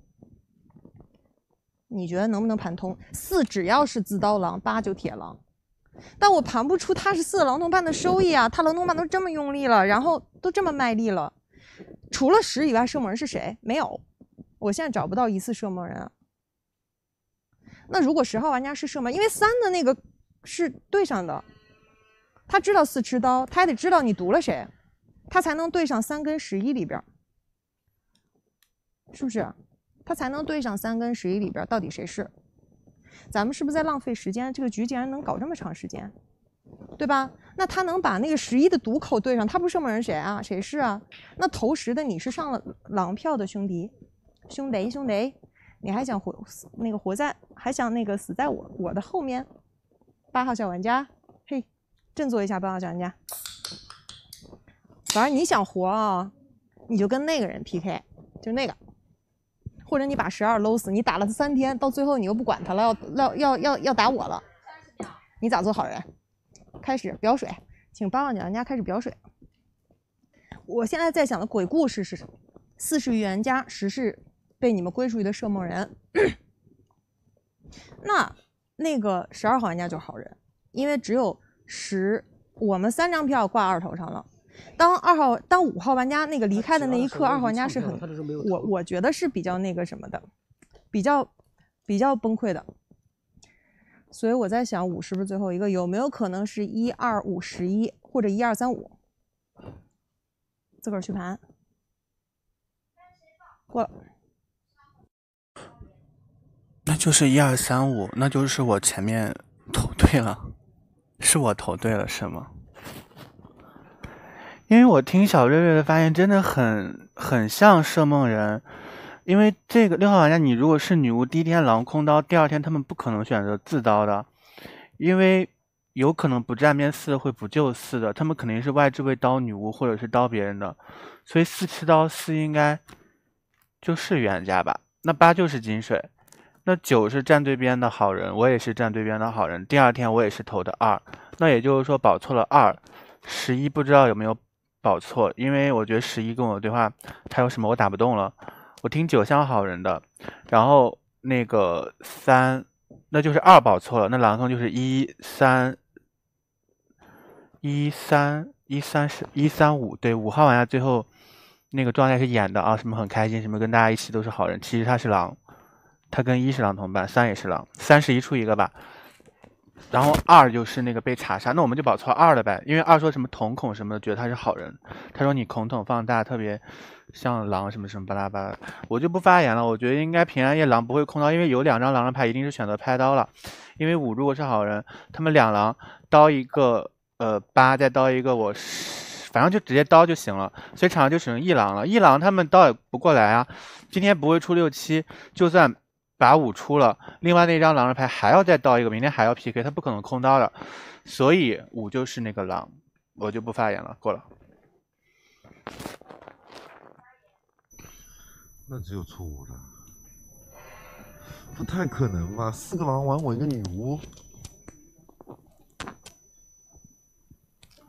你觉得能不能盘通四？只要是自刀狼，八就铁狼。但我盘不出他是四狼同伴的收益啊，他狼同伴都这么用力了，然后都这么卖力了，除了十以外射门是谁？没有，我现在找不到一次射门人。啊。那如果十号玩家是射门，因为三的那个是对上的，他知道四吃刀，他还得知道你读了谁。他才能对上三跟十一里边，是不是？他才能对上三跟十一里边，到底谁是？咱们是不是在浪费时间？这个局竟然能搞这么长时间，对吧？那他能把那个十一的毒口对上，他不是胜某人谁啊？谁是啊？那投十的你是上了狼票的兄弟，兄弟兄弟，你还想活那个活在，还想那个死在我我的后面？八号小玩家，嘿，振作一下，八号小玩家。反正你想活啊，你就跟那个人 PK，就那个，或者你把十二搂死，你打了他三天，到最后你又不管他了，要要要要要打我了，你咋做好人？开始表水，请八号玩家开始表水。我现在在想的鬼故事是什么？四是预言家十是被你们归属于的摄梦人，那那个十二号玩家就是好人，因为只有十我们三张票挂二头上了。当二号当五号玩家那个离开的那一刻，二号玩家是很我我觉得是比较那个什么的，比较比较崩溃的。所以我在想五是不是最后一个？有没有可能是一二五十一或者一二三五？自个儿去盘。过了。那就是一二三五，那就是我前面投对了，是我投对了是吗？因为我听小瑞瑞的发言，真的很很像摄梦人。因为这个六号玩家，你如果是女巫，第一天狼空刀，第二天他们不可能选择自刀的，因为有可能不站边四会不救四的，他们肯定是外置位刀女巫或者是刀别人的，所以四吃刀四应该就是原家吧？那八就是金水，那九是站对边的好人，我也是站对边的好人。第二天我也是投的二，那也就是说保错了二十一，不知道有没有。保错，因为我觉得十一跟我对话，他有什么我打不动了，我听九像好人的，然后那个三，那就是二保错了，那狼坑就是一三一三一三是一三五，对，五号玩家最后那个状态是演的啊，什么很开心，什么跟大家一起都是好人，其实他是狼，他跟一是狼同伴，三也是狼，三十一出一个吧。然后二就是那个被查杀，那我们就保错二了呗，因为二说什么瞳孔什么的，觉得他是好人。他说你瞳孔放大特别像狼什么什么巴拉巴拉，我就不发言了。我觉得应该平安夜狼不会空刀，因为有两张狼人牌一定是选择拍刀了。因为五如果是好人，他们两狼刀一个，呃八再刀一个，我反正就直接刀就行了。所以场上就只剩一狼了，一狼他们刀也不过来啊。今天不会出六七，就算。把五出了，另外那张狼人牌还要再刀一个，明天还要 PK，他不可能空刀的，所以五就是那个狼，我就不发言了，过了。那只有出误了，不太可能吧？四个狼玩我一个女巫，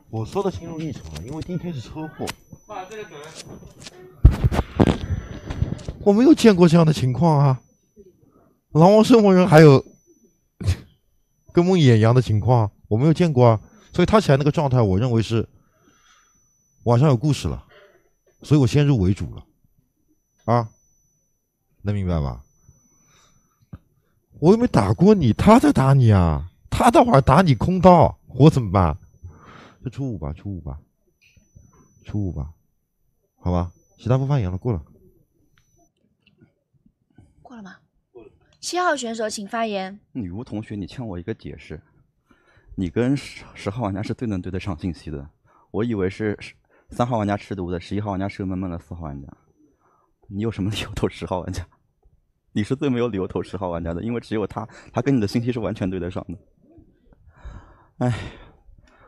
我说的心路历程啊，因为第一天是车祸。我没有见过这样的情况啊。狼王生活人还有跟梦魇一样的情况，我没有见过啊，所以他起来那个状态，我认为是晚上有故事了，所以我先入为主了，啊，能明白吧？我又没打过你，他在打你啊，他待会儿打你空刀，我怎么办？就初五吧，初五吧，初五吧，好吧，其他不发言了，过了。七号选手，请发言。女巫同学，你欠我一个解释。你跟十十号玩家是最能对得上信息的。我以为是三号玩家吃毒的，十一号玩家个闷闷的，四号玩家。你有什么理由投十号玩家？你是最没有理由投十号玩家的，因为只有他，他跟你的信息是完全对得上的。哎，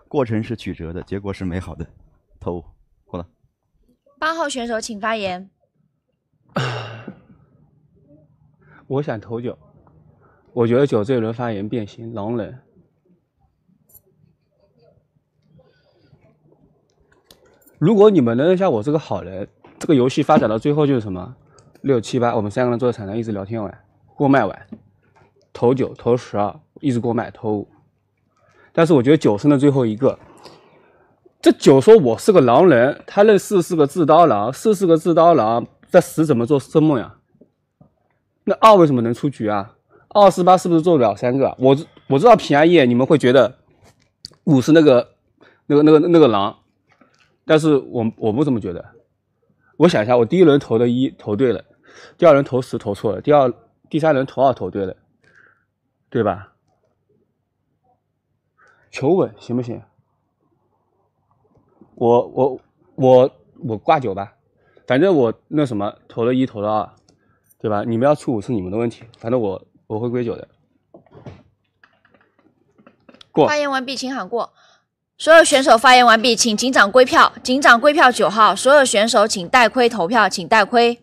过程是曲折的，结果是美好的，投过了。八号选手，请发言。我想投九，我觉得九这一轮发言变形，狼人。如果你们能认下我是个好人，这个游戏发展到最后就是什么六七八，我们三个人坐在场上一直聊天玩，过麦卖完，投九投十二，一直给我买投五。但是我觉得九剩的最后一个，这九说我是个狼人，他认四是个自刀狼，四是个自刀狼，这十怎么做噩梦呀？那二为什么能出局啊？二四八是不是做不了三个？我我知道平安夜你们会觉得五是那个那个那个那个狼，但是我我不这么觉得。我想一下，我第一轮投的一投对了，第二轮投十投错了，第二第三轮投二投对了，对吧？求稳行不行？我我我我挂九吧，反正我那什么投了一投了二。对吧？你们要出五是你们的问题，反正我我会归九的。过。发言完毕，请喊过。所有选手发言完毕，请警长归票。警长归票九号。所有选手请戴盔投票，请戴盔。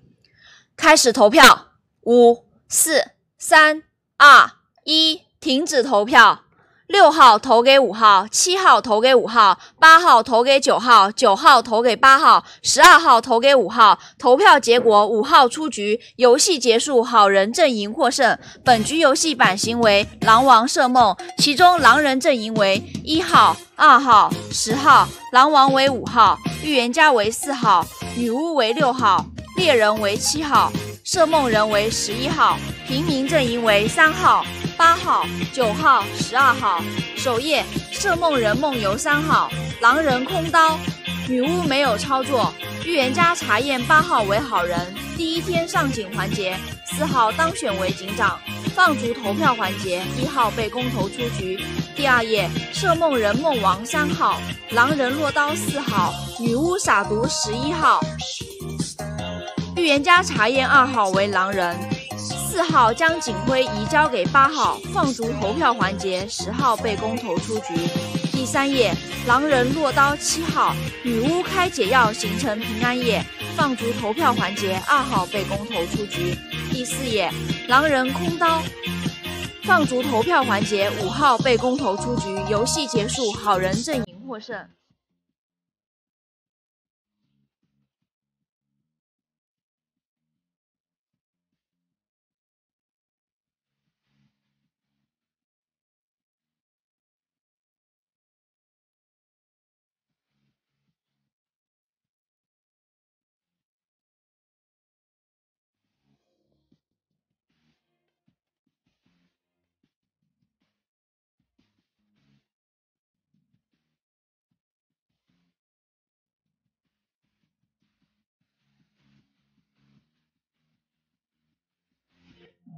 开始投票。五四三二一，停止投票。六号投给五号，七号投给五号，八号投给九号，九号投给八号，十二号投给五号。投票结果，五号出局，游戏结束，好人阵营获胜。本局游戏版型为狼王射梦，其中狼人阵营为一号、二号、十号，狼王为五号，预言家为四号，女巫为六号。猎人为七号，摄梦人为十一号，平民阵营为三号、八号、九号、十二号。首页，摄梦人梦游三号，狼人空刀，女巫没有操作，预言家查验八号为好人。第一天上警环节，四号当选为警长。放逐投票环节，一号被公投出局。第二页，摄梦人梦王三号，狼人落刀四号，女巫傻毒十一号。预言家查验二号为狼人，四号将警徽移交给八号。放逐投票环节，十号被公投出局。第三页，狼人落刀七号，女巫开解药形成平安夜。放逐投票环节，二号被公投出局。第四页，狼人空刀。放逐投票环节，五号被公投出局。游戏结束，好人阵营获胜。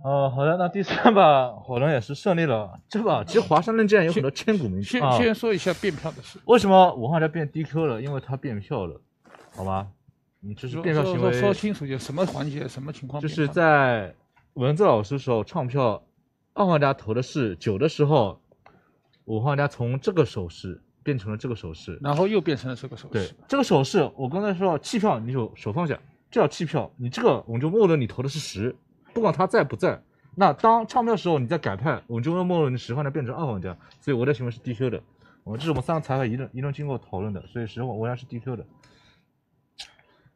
哦，好的，那第三把火龙也是胜利了。这把其实华山论剑有很多千古名句。先先说一下变票的事。为什么五号家变 DQ 了？因为他变票了，好吗？你就是说说说清楚一点，什么环节、什么情况？就是在文字老师时候唱票，二号家投的是九的时候，五号家从这个手势变成了这个手势，然后又变成了这个手势。对，这个手势我刚才说弃票，你就手放下，这叫弃票。你这个我们就默认你投的是十。不管他在不在，那当唱票的时候你在改判，我们就默认你十方家变成二玩家，所以我的行问是低 Q 的。我这是我们三个裁判一论一论经过讨论的，所以十号我家是 d Q 的，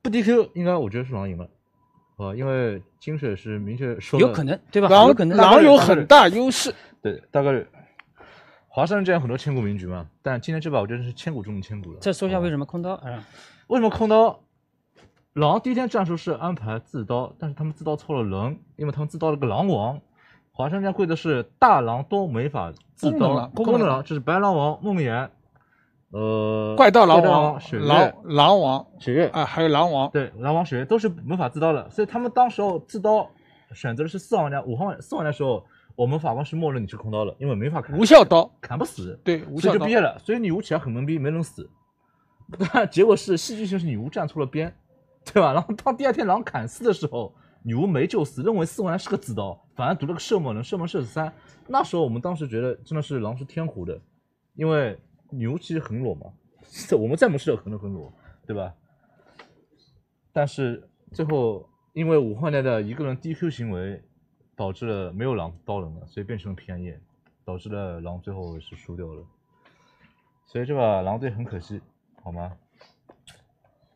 不 d Q 应该我觉得是狼赢了，啊，因为金水是明确说有可能对吧？狼可能狼有很大优势，对，大概。华山这样很多千古名局嘛，但今天这把我觉得是千古中的千古了。再说一下为什么空刀？啊、为什么空刀？狼第一天战术是安排自刀，但是他们自刀错了人，因为他们自刀了个狼王。华山家跪的是大狼，都没法自刀。了，公空的狼就是白狼王梦魇。呃，怪盗狼王雪月，狼狼王雪月，啊，还有狼王，对，狼王雪月都是没法自刀的。所以他们当时候自刀选择的是四号玩家，五号四号玩家时候，我们法官是默认你是空刀了，因为没法砍。无效刀，砍不死。对，无效刀就毕业了。所以女巫起来很懵逼，没人死。结果是戏剧性是女巫站错了边。对吧？然后当第二天狼砍四的时候，女巫没救死，认为四万是个紫刀，反而读了个射门，能，射门射死三。那时候我们当时觉得真的是狼是天胡的，因为女巫其实很裸嘛，我们再没射手可能很裸，对吧？但是最后因为武汉来的一个人 DQ 行为，导致了没有狼刀人了，所以变成了平安夜，导致了狼最后是输掉了。所以这把狼队很可惜，好吗？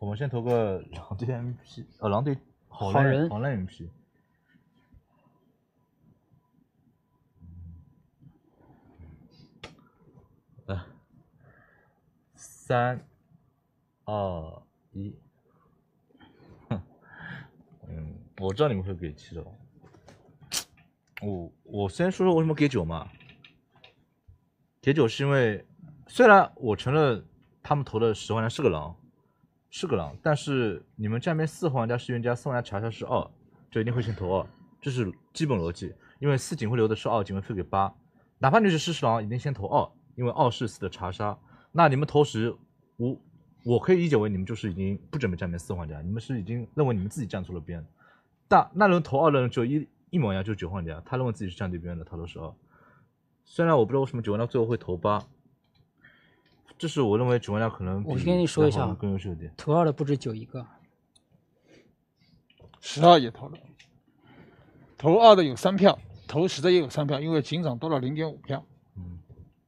我们先投个狼队 M P，呃，狼队好人，好人 M P。来，三、二、一。嗯，我知道你们会给七的。我我先说说为什么给九嘛？给九是因为，虽然我承认他们投的十万钱是个狼。是个狼，但是你们站边四玩家是冤家，送家查杀是二，就一定会先投二，这是基本逻辑。因为四警会留的是二，警会废给八，哪怕你是狮十狼，一定先投二，因为二是四的查杀。那你们投十五，我可以理解为你们就是已经不准备站边四玩家，你们是已经认为你们自己站错了边。但那轮投二的人就一一模一样，就是九玩家，他认为自己是站对边的，他投十二。虽然我不知道为什么九玩家最后会投八。这是我认为主玩家可能比更好的更优秀一点。投二的不止九一个，十二也投了。投二的有三票，投十的也有三票，因为警长多了零点五票。嗯。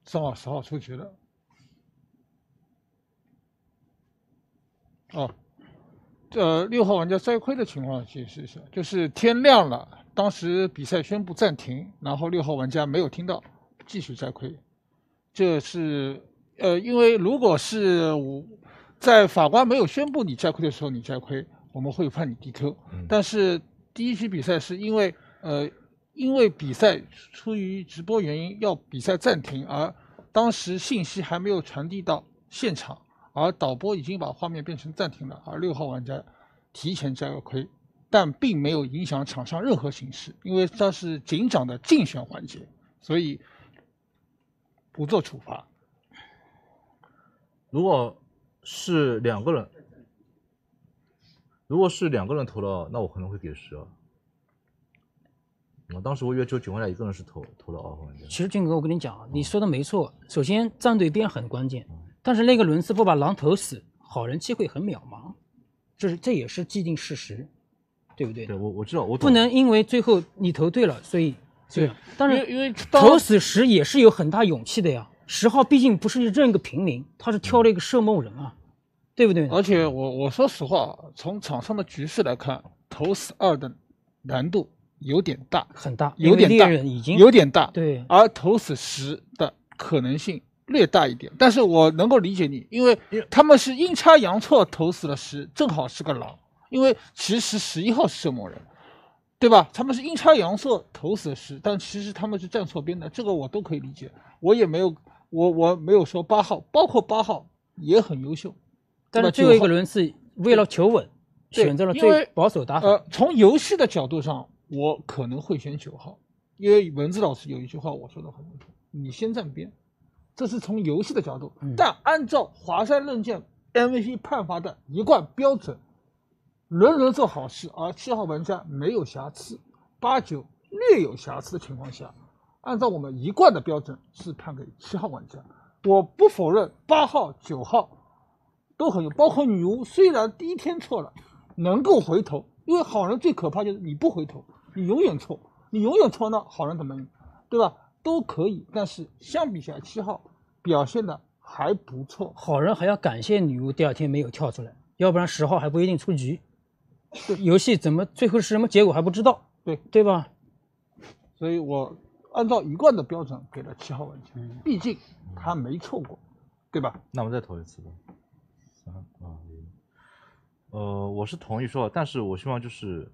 三号、十号出局了。哦。这六号玩家摘亏的情况解释一下，就是天亮了，当时比赛宣布暂停，然后六号玩家没有听到，继续摘亏。这是。呃，因为如果是我在法官没有宣布你摘亏的时候你摘亏，我们会判你 DQ。但是第一局比赛是因为呃，因为比赛出于直播原因要比赛暂停，而当时信息还没有传递到现场，而导播已经把画面变成暂停了，而六号玩家提前摘了亏，但并没有影响场上任何形式，因为这是警长的竞选环节，所以不做处罚。如果是两个人，如果是两个人投了，那我可能会给十。我当时我约有军万俩一个人是投投了二号玩家。其实俊哥，我跟你讲，你说的没错。首先，站队边很关键，但是那个轮次不把狼投死，好人机会很渺茫，这是这也是既定事实，对不对？对，我我知道。我不能因为最后你投对了，所以对，但是投死十也是有很大勇气的呀。十号毕竟不是任一个平民，他是挑了一个射梦人啊，对不对？而且我我说实话，从场上的局势来看，投死二的难度有点大，很大，有点大，有点大。对，而投死十的可能性略大一点。但是我能够理解你，因为他们是阴差阳错投死了十，正好是个狼，因为其实十一号是射梦人，对吧？他们是阴差阳错投死十，但其实他们是站错边的，这个我都可以理解，我也没有。我我没有说八号，包括八号也很优秀，但是最后一个轮是为了求稳，选择了最保守打法。从游戏的角度上，我可能会选九号，因为文字老师有一句话我说的很清楚：你先站边，这是从游戏的角度。但按照华山论剑 MVP 判罚的一贯标准，人人做好事，而七号玩家没有瑕疵，八九略有瑕疵的情况下。按照我们一贯的标准，是判给七号玩家。我不否认八号、九号都很有，包括女巫。虽然第一天错了，能够回头，因为好人最可怕就是你不回头，你永远错，你永远错那好人怎么赢，对吧？都可以，但是相比起来，七号表现的还不错。好人还要感谢女巫第二天没有跳出来，要不然十号还不一定出局。游戏怎么最后是什么结果还不知道，对对吧？所以我。按照一贯的标准给了七号玩家，毕竟他没错过，对吧？那我们再投一次吧。三二一，呃，我是同意说，但是我希望就是，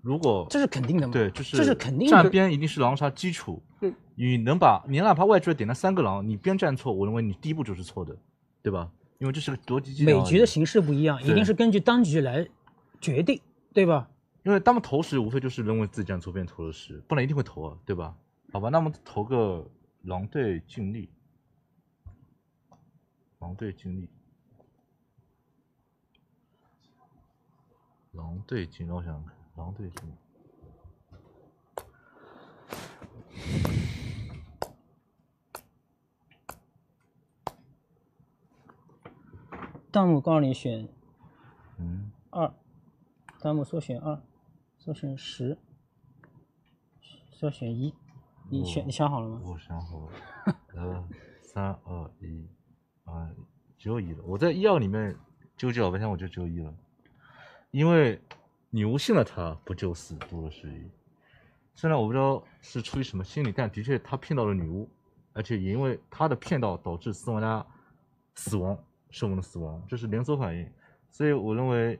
如果这是肯定的对，就是这是肯定。站边一定是狼杀基础。对，你能把你哪怕外位点了三个狼，你边站错，我认为你第一步就是错的，对吧？因为这是个夺础。每局的形式不一样，一定是根据当局来决定，对吧？因为他们投十，无非就是认为自己站错边投了十，不然一定会投，啊，对吧？好吧，那么投个狼队尽力，狼队尽力，狼队尽力，我想看狼队尽力。弹幕告诉你选二，弹幕说选二，说选十，说选一。你选你想好了吗？我想好了。呃，三二一啊，只有一了。我在一二里面纠结好半天，我就只有一了，因为女巫信了他，不就是多了一？虽然我不知道是出于什么心理，但的确他骗到了女巫，而且也因为他的骗到导致死亡家死亡，是我们的死亡，这是连锁反应。所以我认为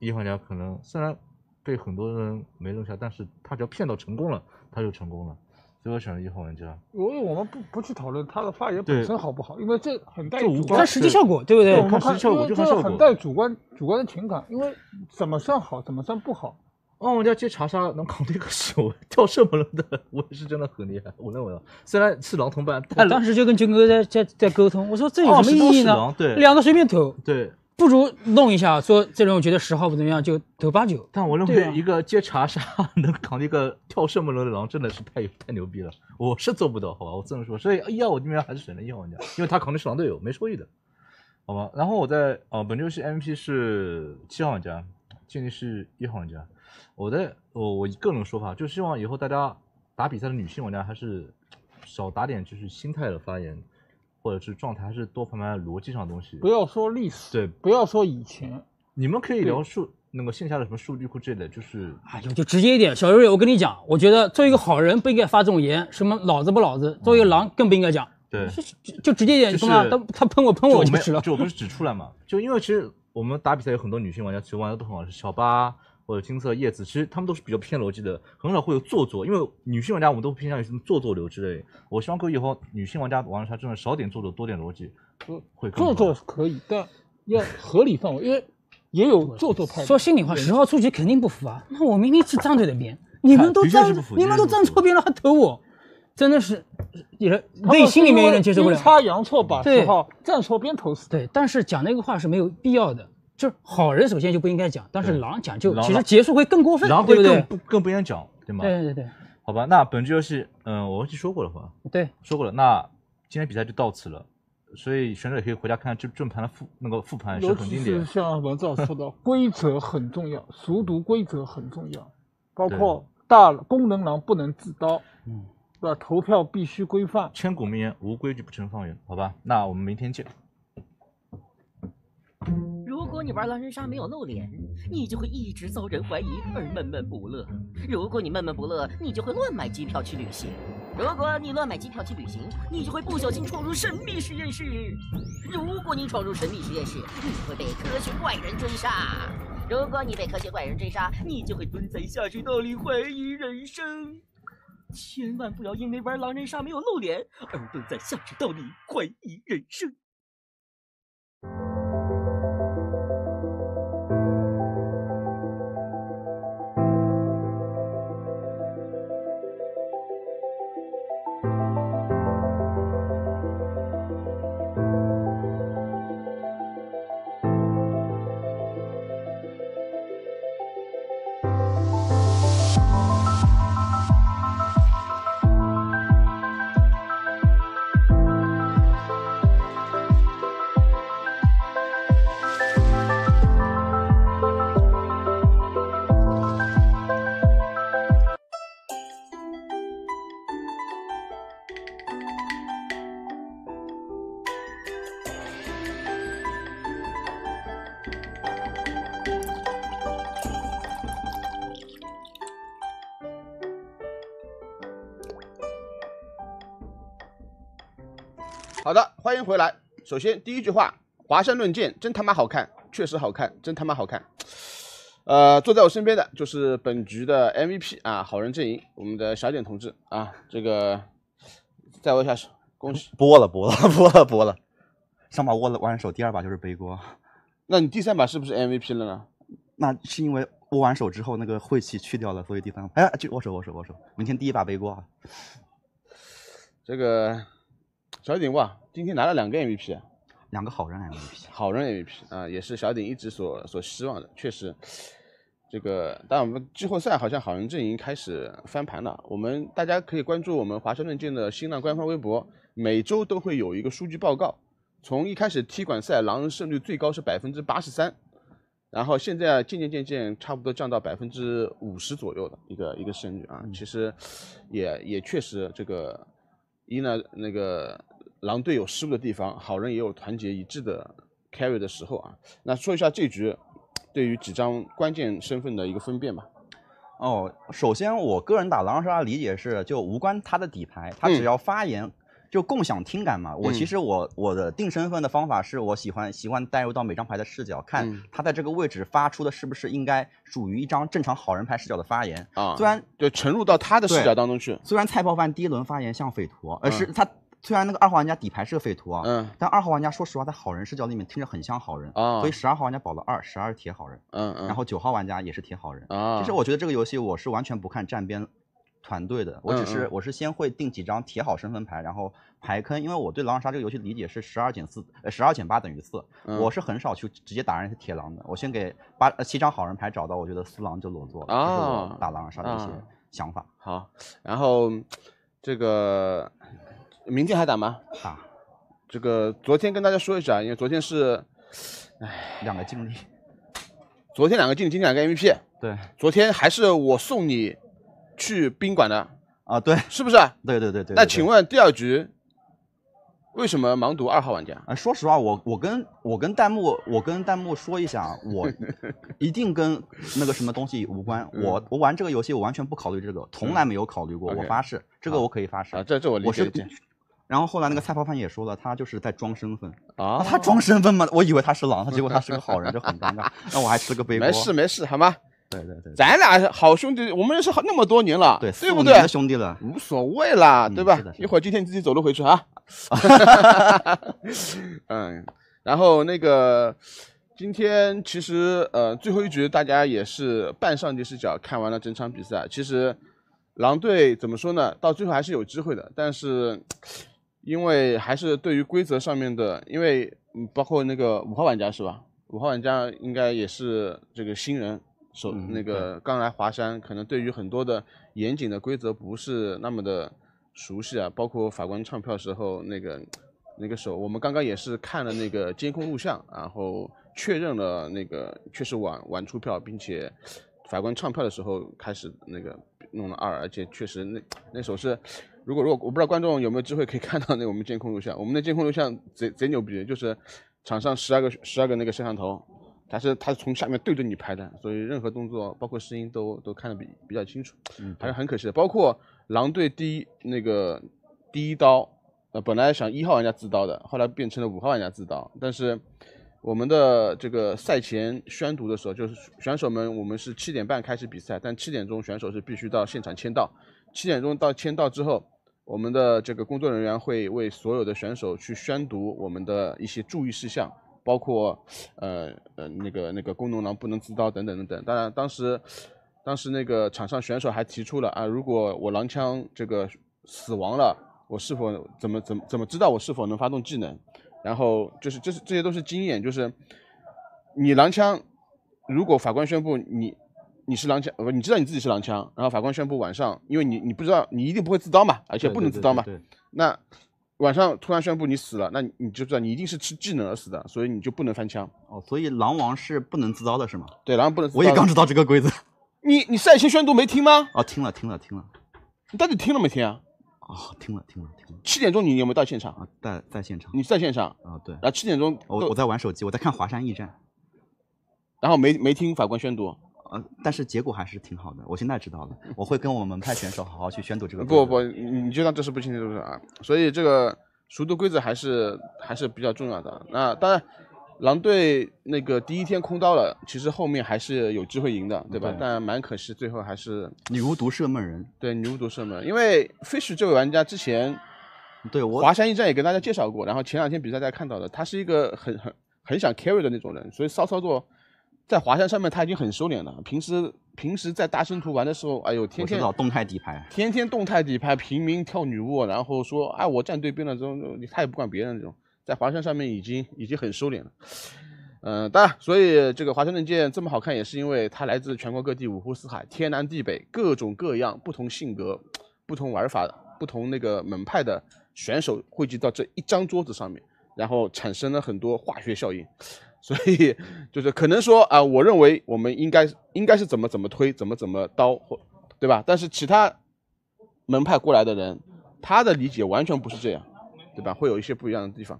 一玩家可能虽然。被很多人没弄下，但是他只要骗到成功了，他就成功了，所以我选了一号玩家。因为我们不不去讨论他的发言本身好不好，因为这很带主观，看实际效果对不对？看实际效果就看效果。很带主观主观的情感，因为怎么算好，怎么算不好。二号玩家接查杀能扛这个手，掉射门了的，我也是真的很厉害。我认为，虽然是狼同伴，但当时就跟军哥在在在沟通，我说这有什么意义呢？两个随便投。对。不如弄一下，说这人我觉得十号不怎么样，就投八九。但我认为一个接查杀能扛一个跳射门楼的狼，真的是太太牛逼了。我是做不到，好吧，我只能说。所以，哎呀，我这边还是选了一号玩家，因为他扛的是狼队友，没收益的，好吧。然后我在啊，本局是 MP 是七号玩家，经理是一号玩家。我在我我个人说法，就希望以后大家打比赛的女性玩家还是少打点，就是心态的发言。或者是状态还是多方面逻辑上的东西。不要说历史，对，不要说以前，你们可以聊数那个线下的什么数据库这类，就是，哎呦，就直接一点。小瑞瑞，我跟你讲，我觉得做一个好人不应该发这种言，什么老子不老子，作为一个狼更不应该讲。对，就直接一点，他他喷我喷我，我们就指了，就我不是指出来嘛，就因为其实我们打比赛有很多女性玩家，其实玩的都很好，是小八。或者金色叶子，其实他们都是比较偏逻辑的，很少会有做作。因为女性玩家，我们都偏向于什么做作流之类。我希望可以以后女性玩家玩时候，真的少点做作，多点逻辑，会做作可以，但要合理范围，因为也有做作派。说心里话，十号出局肯定不服啊！那我明明是站队的边，你们都站，你们都站错边了，还投我，真的是，你人内心里面有点接受不了。阴差阳错把十号站错边投死。对，但是讲那个话是没有必要的。就是好人首先就不应该讲，但是狼讲究，其实结束会更过分，狼会更不更不应该讲，对吗？对对对，好吧，那本局游戏，嗯，我忘记说过了吧？对，说过了。那今天比赛就到此了，所以选手也可以回家看看正正盘的复那个复盘，是很经典。像文照说的，规则很重要，熟读规则很重要，包括大功能狼不能自刀，嗯，是吧？投票必须规范，千古名言，无规矩不成方圆。好吧，那我们明天见。如果你玩狼人杀没有露脸，你就会一直遭人怀疑而闷闷不乐。如果你闷闷不乐，你就会乱买机票去旅行。如果你乱买机票去旅行，你就会不小心闯入神秘实验室。如果你闯入神秘实验室，你会被科学怪人追杀。如果你被科学怪人追杀，你就会蹲在下水道里怀疑人生。千万不要因为玩狼人杀没有露脸而蹲在下水道里怀疑人生。回来，首先第一句话，《华山论剑》真他妈好看，确实好看，真他妈好看。呃，坐在我身边的就是本局的 MVP 啊，好人阵营，我们的小简同志啊。这个再握下手，恭喜！播了，播了，播了，播了。上把握了完手，第二把就是背锅。那你第三把是不是 MVP 了呢？那是因为握完手之后那个晦气去掉了，所以第三。哎，就握手，握手，握手。明天第一把背锅。啊。这个。小鼎哇，今天拿了两个 MVP，两个好人 MVP，好人 MVP 啊，也是小鼎一直所所希望的。确实，这个，但我们季后赛好像好人阵营开始翻盘了。我们大家可以关注我们华山论剑的新浪官方微博，每周都会有一个数据报告。从一开始踢馆赛狼人胜率最高是百分之八十三，然后现在渐渐渐渐差不多降到百分之五十左右的一个一个胜率啊。其实，也也确实这个一呢那个。狼队有失误的地方，好人也有团结一致的 carry 的时候啊。那说一下这局对于几张关键身份的一个分辨吧。哦，首先我个人打狼人杀的理解是，就无关他的底牌，他只要发言就共享听感嘛。我其实我我的定身份的方法是，我喜欢习惯带入到每张牌的视角，看他在这个位置发出的是不是应该属于一张正常好人牌视角的发言啊。虽然就沉入到他的视角当中去。虽然菜泡饭第一轮发言像匪徒，而是他。虽然那个二号玩家底牌是个匪徒啊，嗯，但二号玩家说实话，在好人视角里面听着很像好人啊。所以十二号玩家保了二，十二铁好人，嗯嗯。然后九号玩家也是铁好人啊。其实我觉得这个游戏我是完全不看站边团队的，我只是我是先会定几张铁好身份牌，然后排坑，因为我对狼人杀这个游戏的理解是十二减四，呃，十二减八等于四。我是很少去直接打人是铁狼的，我先给八呃七张好人牌找到，我觉得四狼就裸坐了。我打狼人杀的一些想法。好，然后这个。明天还打吗？打。这个昨天跟大家说一下，因为昨天是，哎，两个经历。昨天两个经今天两个 MVP。对。昨天还是我送你去宾馆的。啊，对。是不是？对对对对。那请问第二局为什么盲读二号玩家？啊，说实话，我我跟我跟弹幕我跟弹幕说一下，我 一定跟那个什么东西无关。我我玩这个游戏，我完全不考虑这个，从来没有考虑过。我发誓，这个我可以发誓。啊，这这我理解。然后后来那个菜包饭也说了，他就是在装身份啊，他装身份吗？我以为他是狼，他结果他是个好人，就很尴尬。那 我还吃个背包，没事没事，好吗？对对对，咱俩好兄弟，我们认识好那么多年了，对对不对？兄弟了，无所谓啦，对吧？一会儿今天你自己走路回去啊。嗯，然后那个今天其实呃最后一局大家也是半上帝视角看完了整场比赛，其实狼队怎么说呢？到最后还是有机会的，但是。因为还是对于规则上面的，因为包括那个五号玩家是吧？五号玩家应该也是这个新人，手那个刚来华山，可能对于很多的严谨的规则不是那么的熟悉啊。包括法官唱票时候那个那个手，我们刚刚也是看了那个监控录像，然后确认了那个确实晚晚出票，并且法官唱票的时候开始那个弄了二，而且确实那那手是。如果如果我不知道观众有没有机会可以看到那我们监控录像，我们的监控录像贼贼牛逼，就是场上十二个十二个那个摄像头，它是它从下面对着你拍的，所以任何动作包括声音都都看得比比较清楚，还是很可惜的。包括狼队第一那个第一刀，呃本来想一号玩家自刀的，后来变成了五号玩家自刀，但是我们的这个赛前宣读的时候，就是选手们我们是七点半开始比赛，但七点钟选手是必须到现场签到，七点钟到签到之后。我们的这个工作人员会为所有的选手去宣读我们的一些注意事项，包括，呃呃，那个那个工农狼不能自刀等等等等。当然，当时，当时那个场上选手还提出了啊，如果我狼枪这个死亡了，我是否怎么怎么怎么知道我是否能发动技能？然后就是这是这些都是经验，就是你狼枪，如果法官宣布你。你是狼枪，不，你知道你自己是狼枪。然后法官宣布晚上，因为你你不知道，你一定不会自刀嘛，而且不能自刀嘛。对。那晚上突然宣布你死了，那你就知道你一定是吃技能而死的，所以你就不能翻枪哦。所以狼王是不能自刀的是吗？对，狼王不能。自我也刚知道这个规则。你你赛前宣读没听吗？啊，听了听了听了。你到底听了没听啊？哦，听了听了听了。七点钟你有没有到现场？啊，在在现场。你在现场啊，对。然后七点钟我我在玩手机，我在看《华山驿站》，然后没没听法官宣读。嗯，但是结果还是挺好的。我现在知道了，我会跟我们派选手好好去宣读这个。不不，你就当这事不清楚是啊。所以这个熟读规则还是还是比较重要的。那当然，狼队那个第一天空刀了，其实后面还是有机会赢的，对吧？但蛮可惜，最后还是女巫毒射梦人。对，女巫毒射梦。因为 fish 这位玩家之前，对我华山一战也跟大家介绍过，然后前两天比赛大家看到的，他是一个很很很想 carry 的那种人，所以骚操作。在华山上面，他已经很收敛了。平时平时在大圣图玩的时候，哎呦，天天搞动态底牌，天天动态底牌，平民跳女巫，然后说，哎，我战队变了之后，你他也不管别人。这种在华山上面已经已经很收敛了。嗯，当然，所以这个华山论剑这么好看，也是因为他来自全国各地五湖四海天南地北各种各样不同性格、不同玩法、不同那个门派的选手汇集到这一张桌子上面，然后产生了很多化学效应。所以就是可能说啊，我认为我们应该应该是怎么怎么推怎么怎么刀，或对吧？但是其他门派过来的人，他的理解完全不是这样，对吧？会有一些不一样的地方。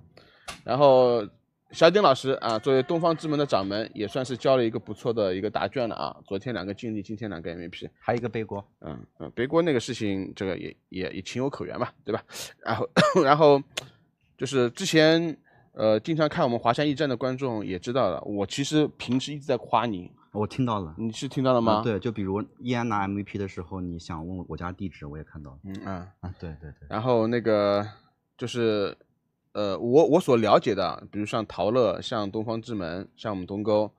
然后小丁老师啊，作为东方之门的掌门，也算是交了一个不错的一个答卷了啊。昨天两个尽力，今天两个 MVP，还有一个背锅。嗯嗯，背锅那个事情，这个也也也情有可原嘛，对吧？然后 然后就是之前。呃，经常看我们《华山驿站》的观众也知道了，我其实平时一直在夸你，我听到了，你是听到了吗？对，就比如易安拿 MVP 的时候，你想问我家地址，我也看到了。嗯啊啊，对对对。然后那个就是，呃，我我所了解的，比如像陶乐、像东方之门、像我们东沟，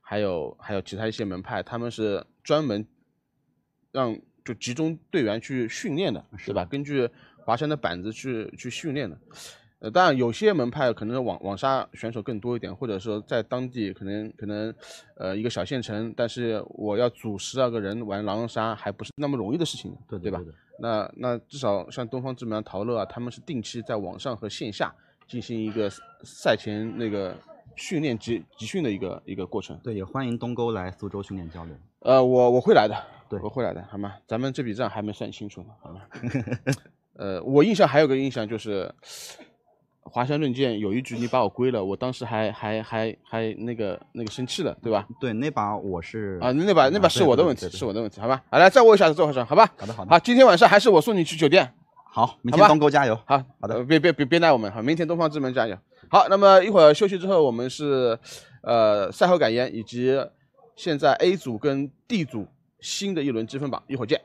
还有还有其他一些门派，他们是专门让就集中队员去训练的，是吧？根据华山的板子去去训练的。呃，当然有些门派可能是网网杀选手更多一点，或者说在当地可能可能，呃，一个小县城，但是我要组十二个人玩狼人杀还不是那么容易的事情，对对吧？那那至少像东方之门、淘乐啊，他们是定期在网上和线下进行一个赛前那个训练集集训的一个一个过程。对，也欢迎东沟来苏州训练交流。呃，我我会来的，对，我会来的，好吗？咱们这笔账还没算清楚呢，好吗？呃，我印象还有个印象就是。华山论剑有一局你把我归了，我当时还还还还那个那个生气了，对吧？对，那把我是啊，那把那把是我的问题，是我的问题，好吧？好，来再握一下子，坐一上，好吧？好的，好的。好，今天晚上还是我送你去酒店。好，明天东沟加油。好，好的，别别别别赖我们哈，明天东方之门加油。好，那么一会儿休息之后，我们是呃赛后感言以及现在 A 组跟 D 组新的一轮积分榜，一会儿见。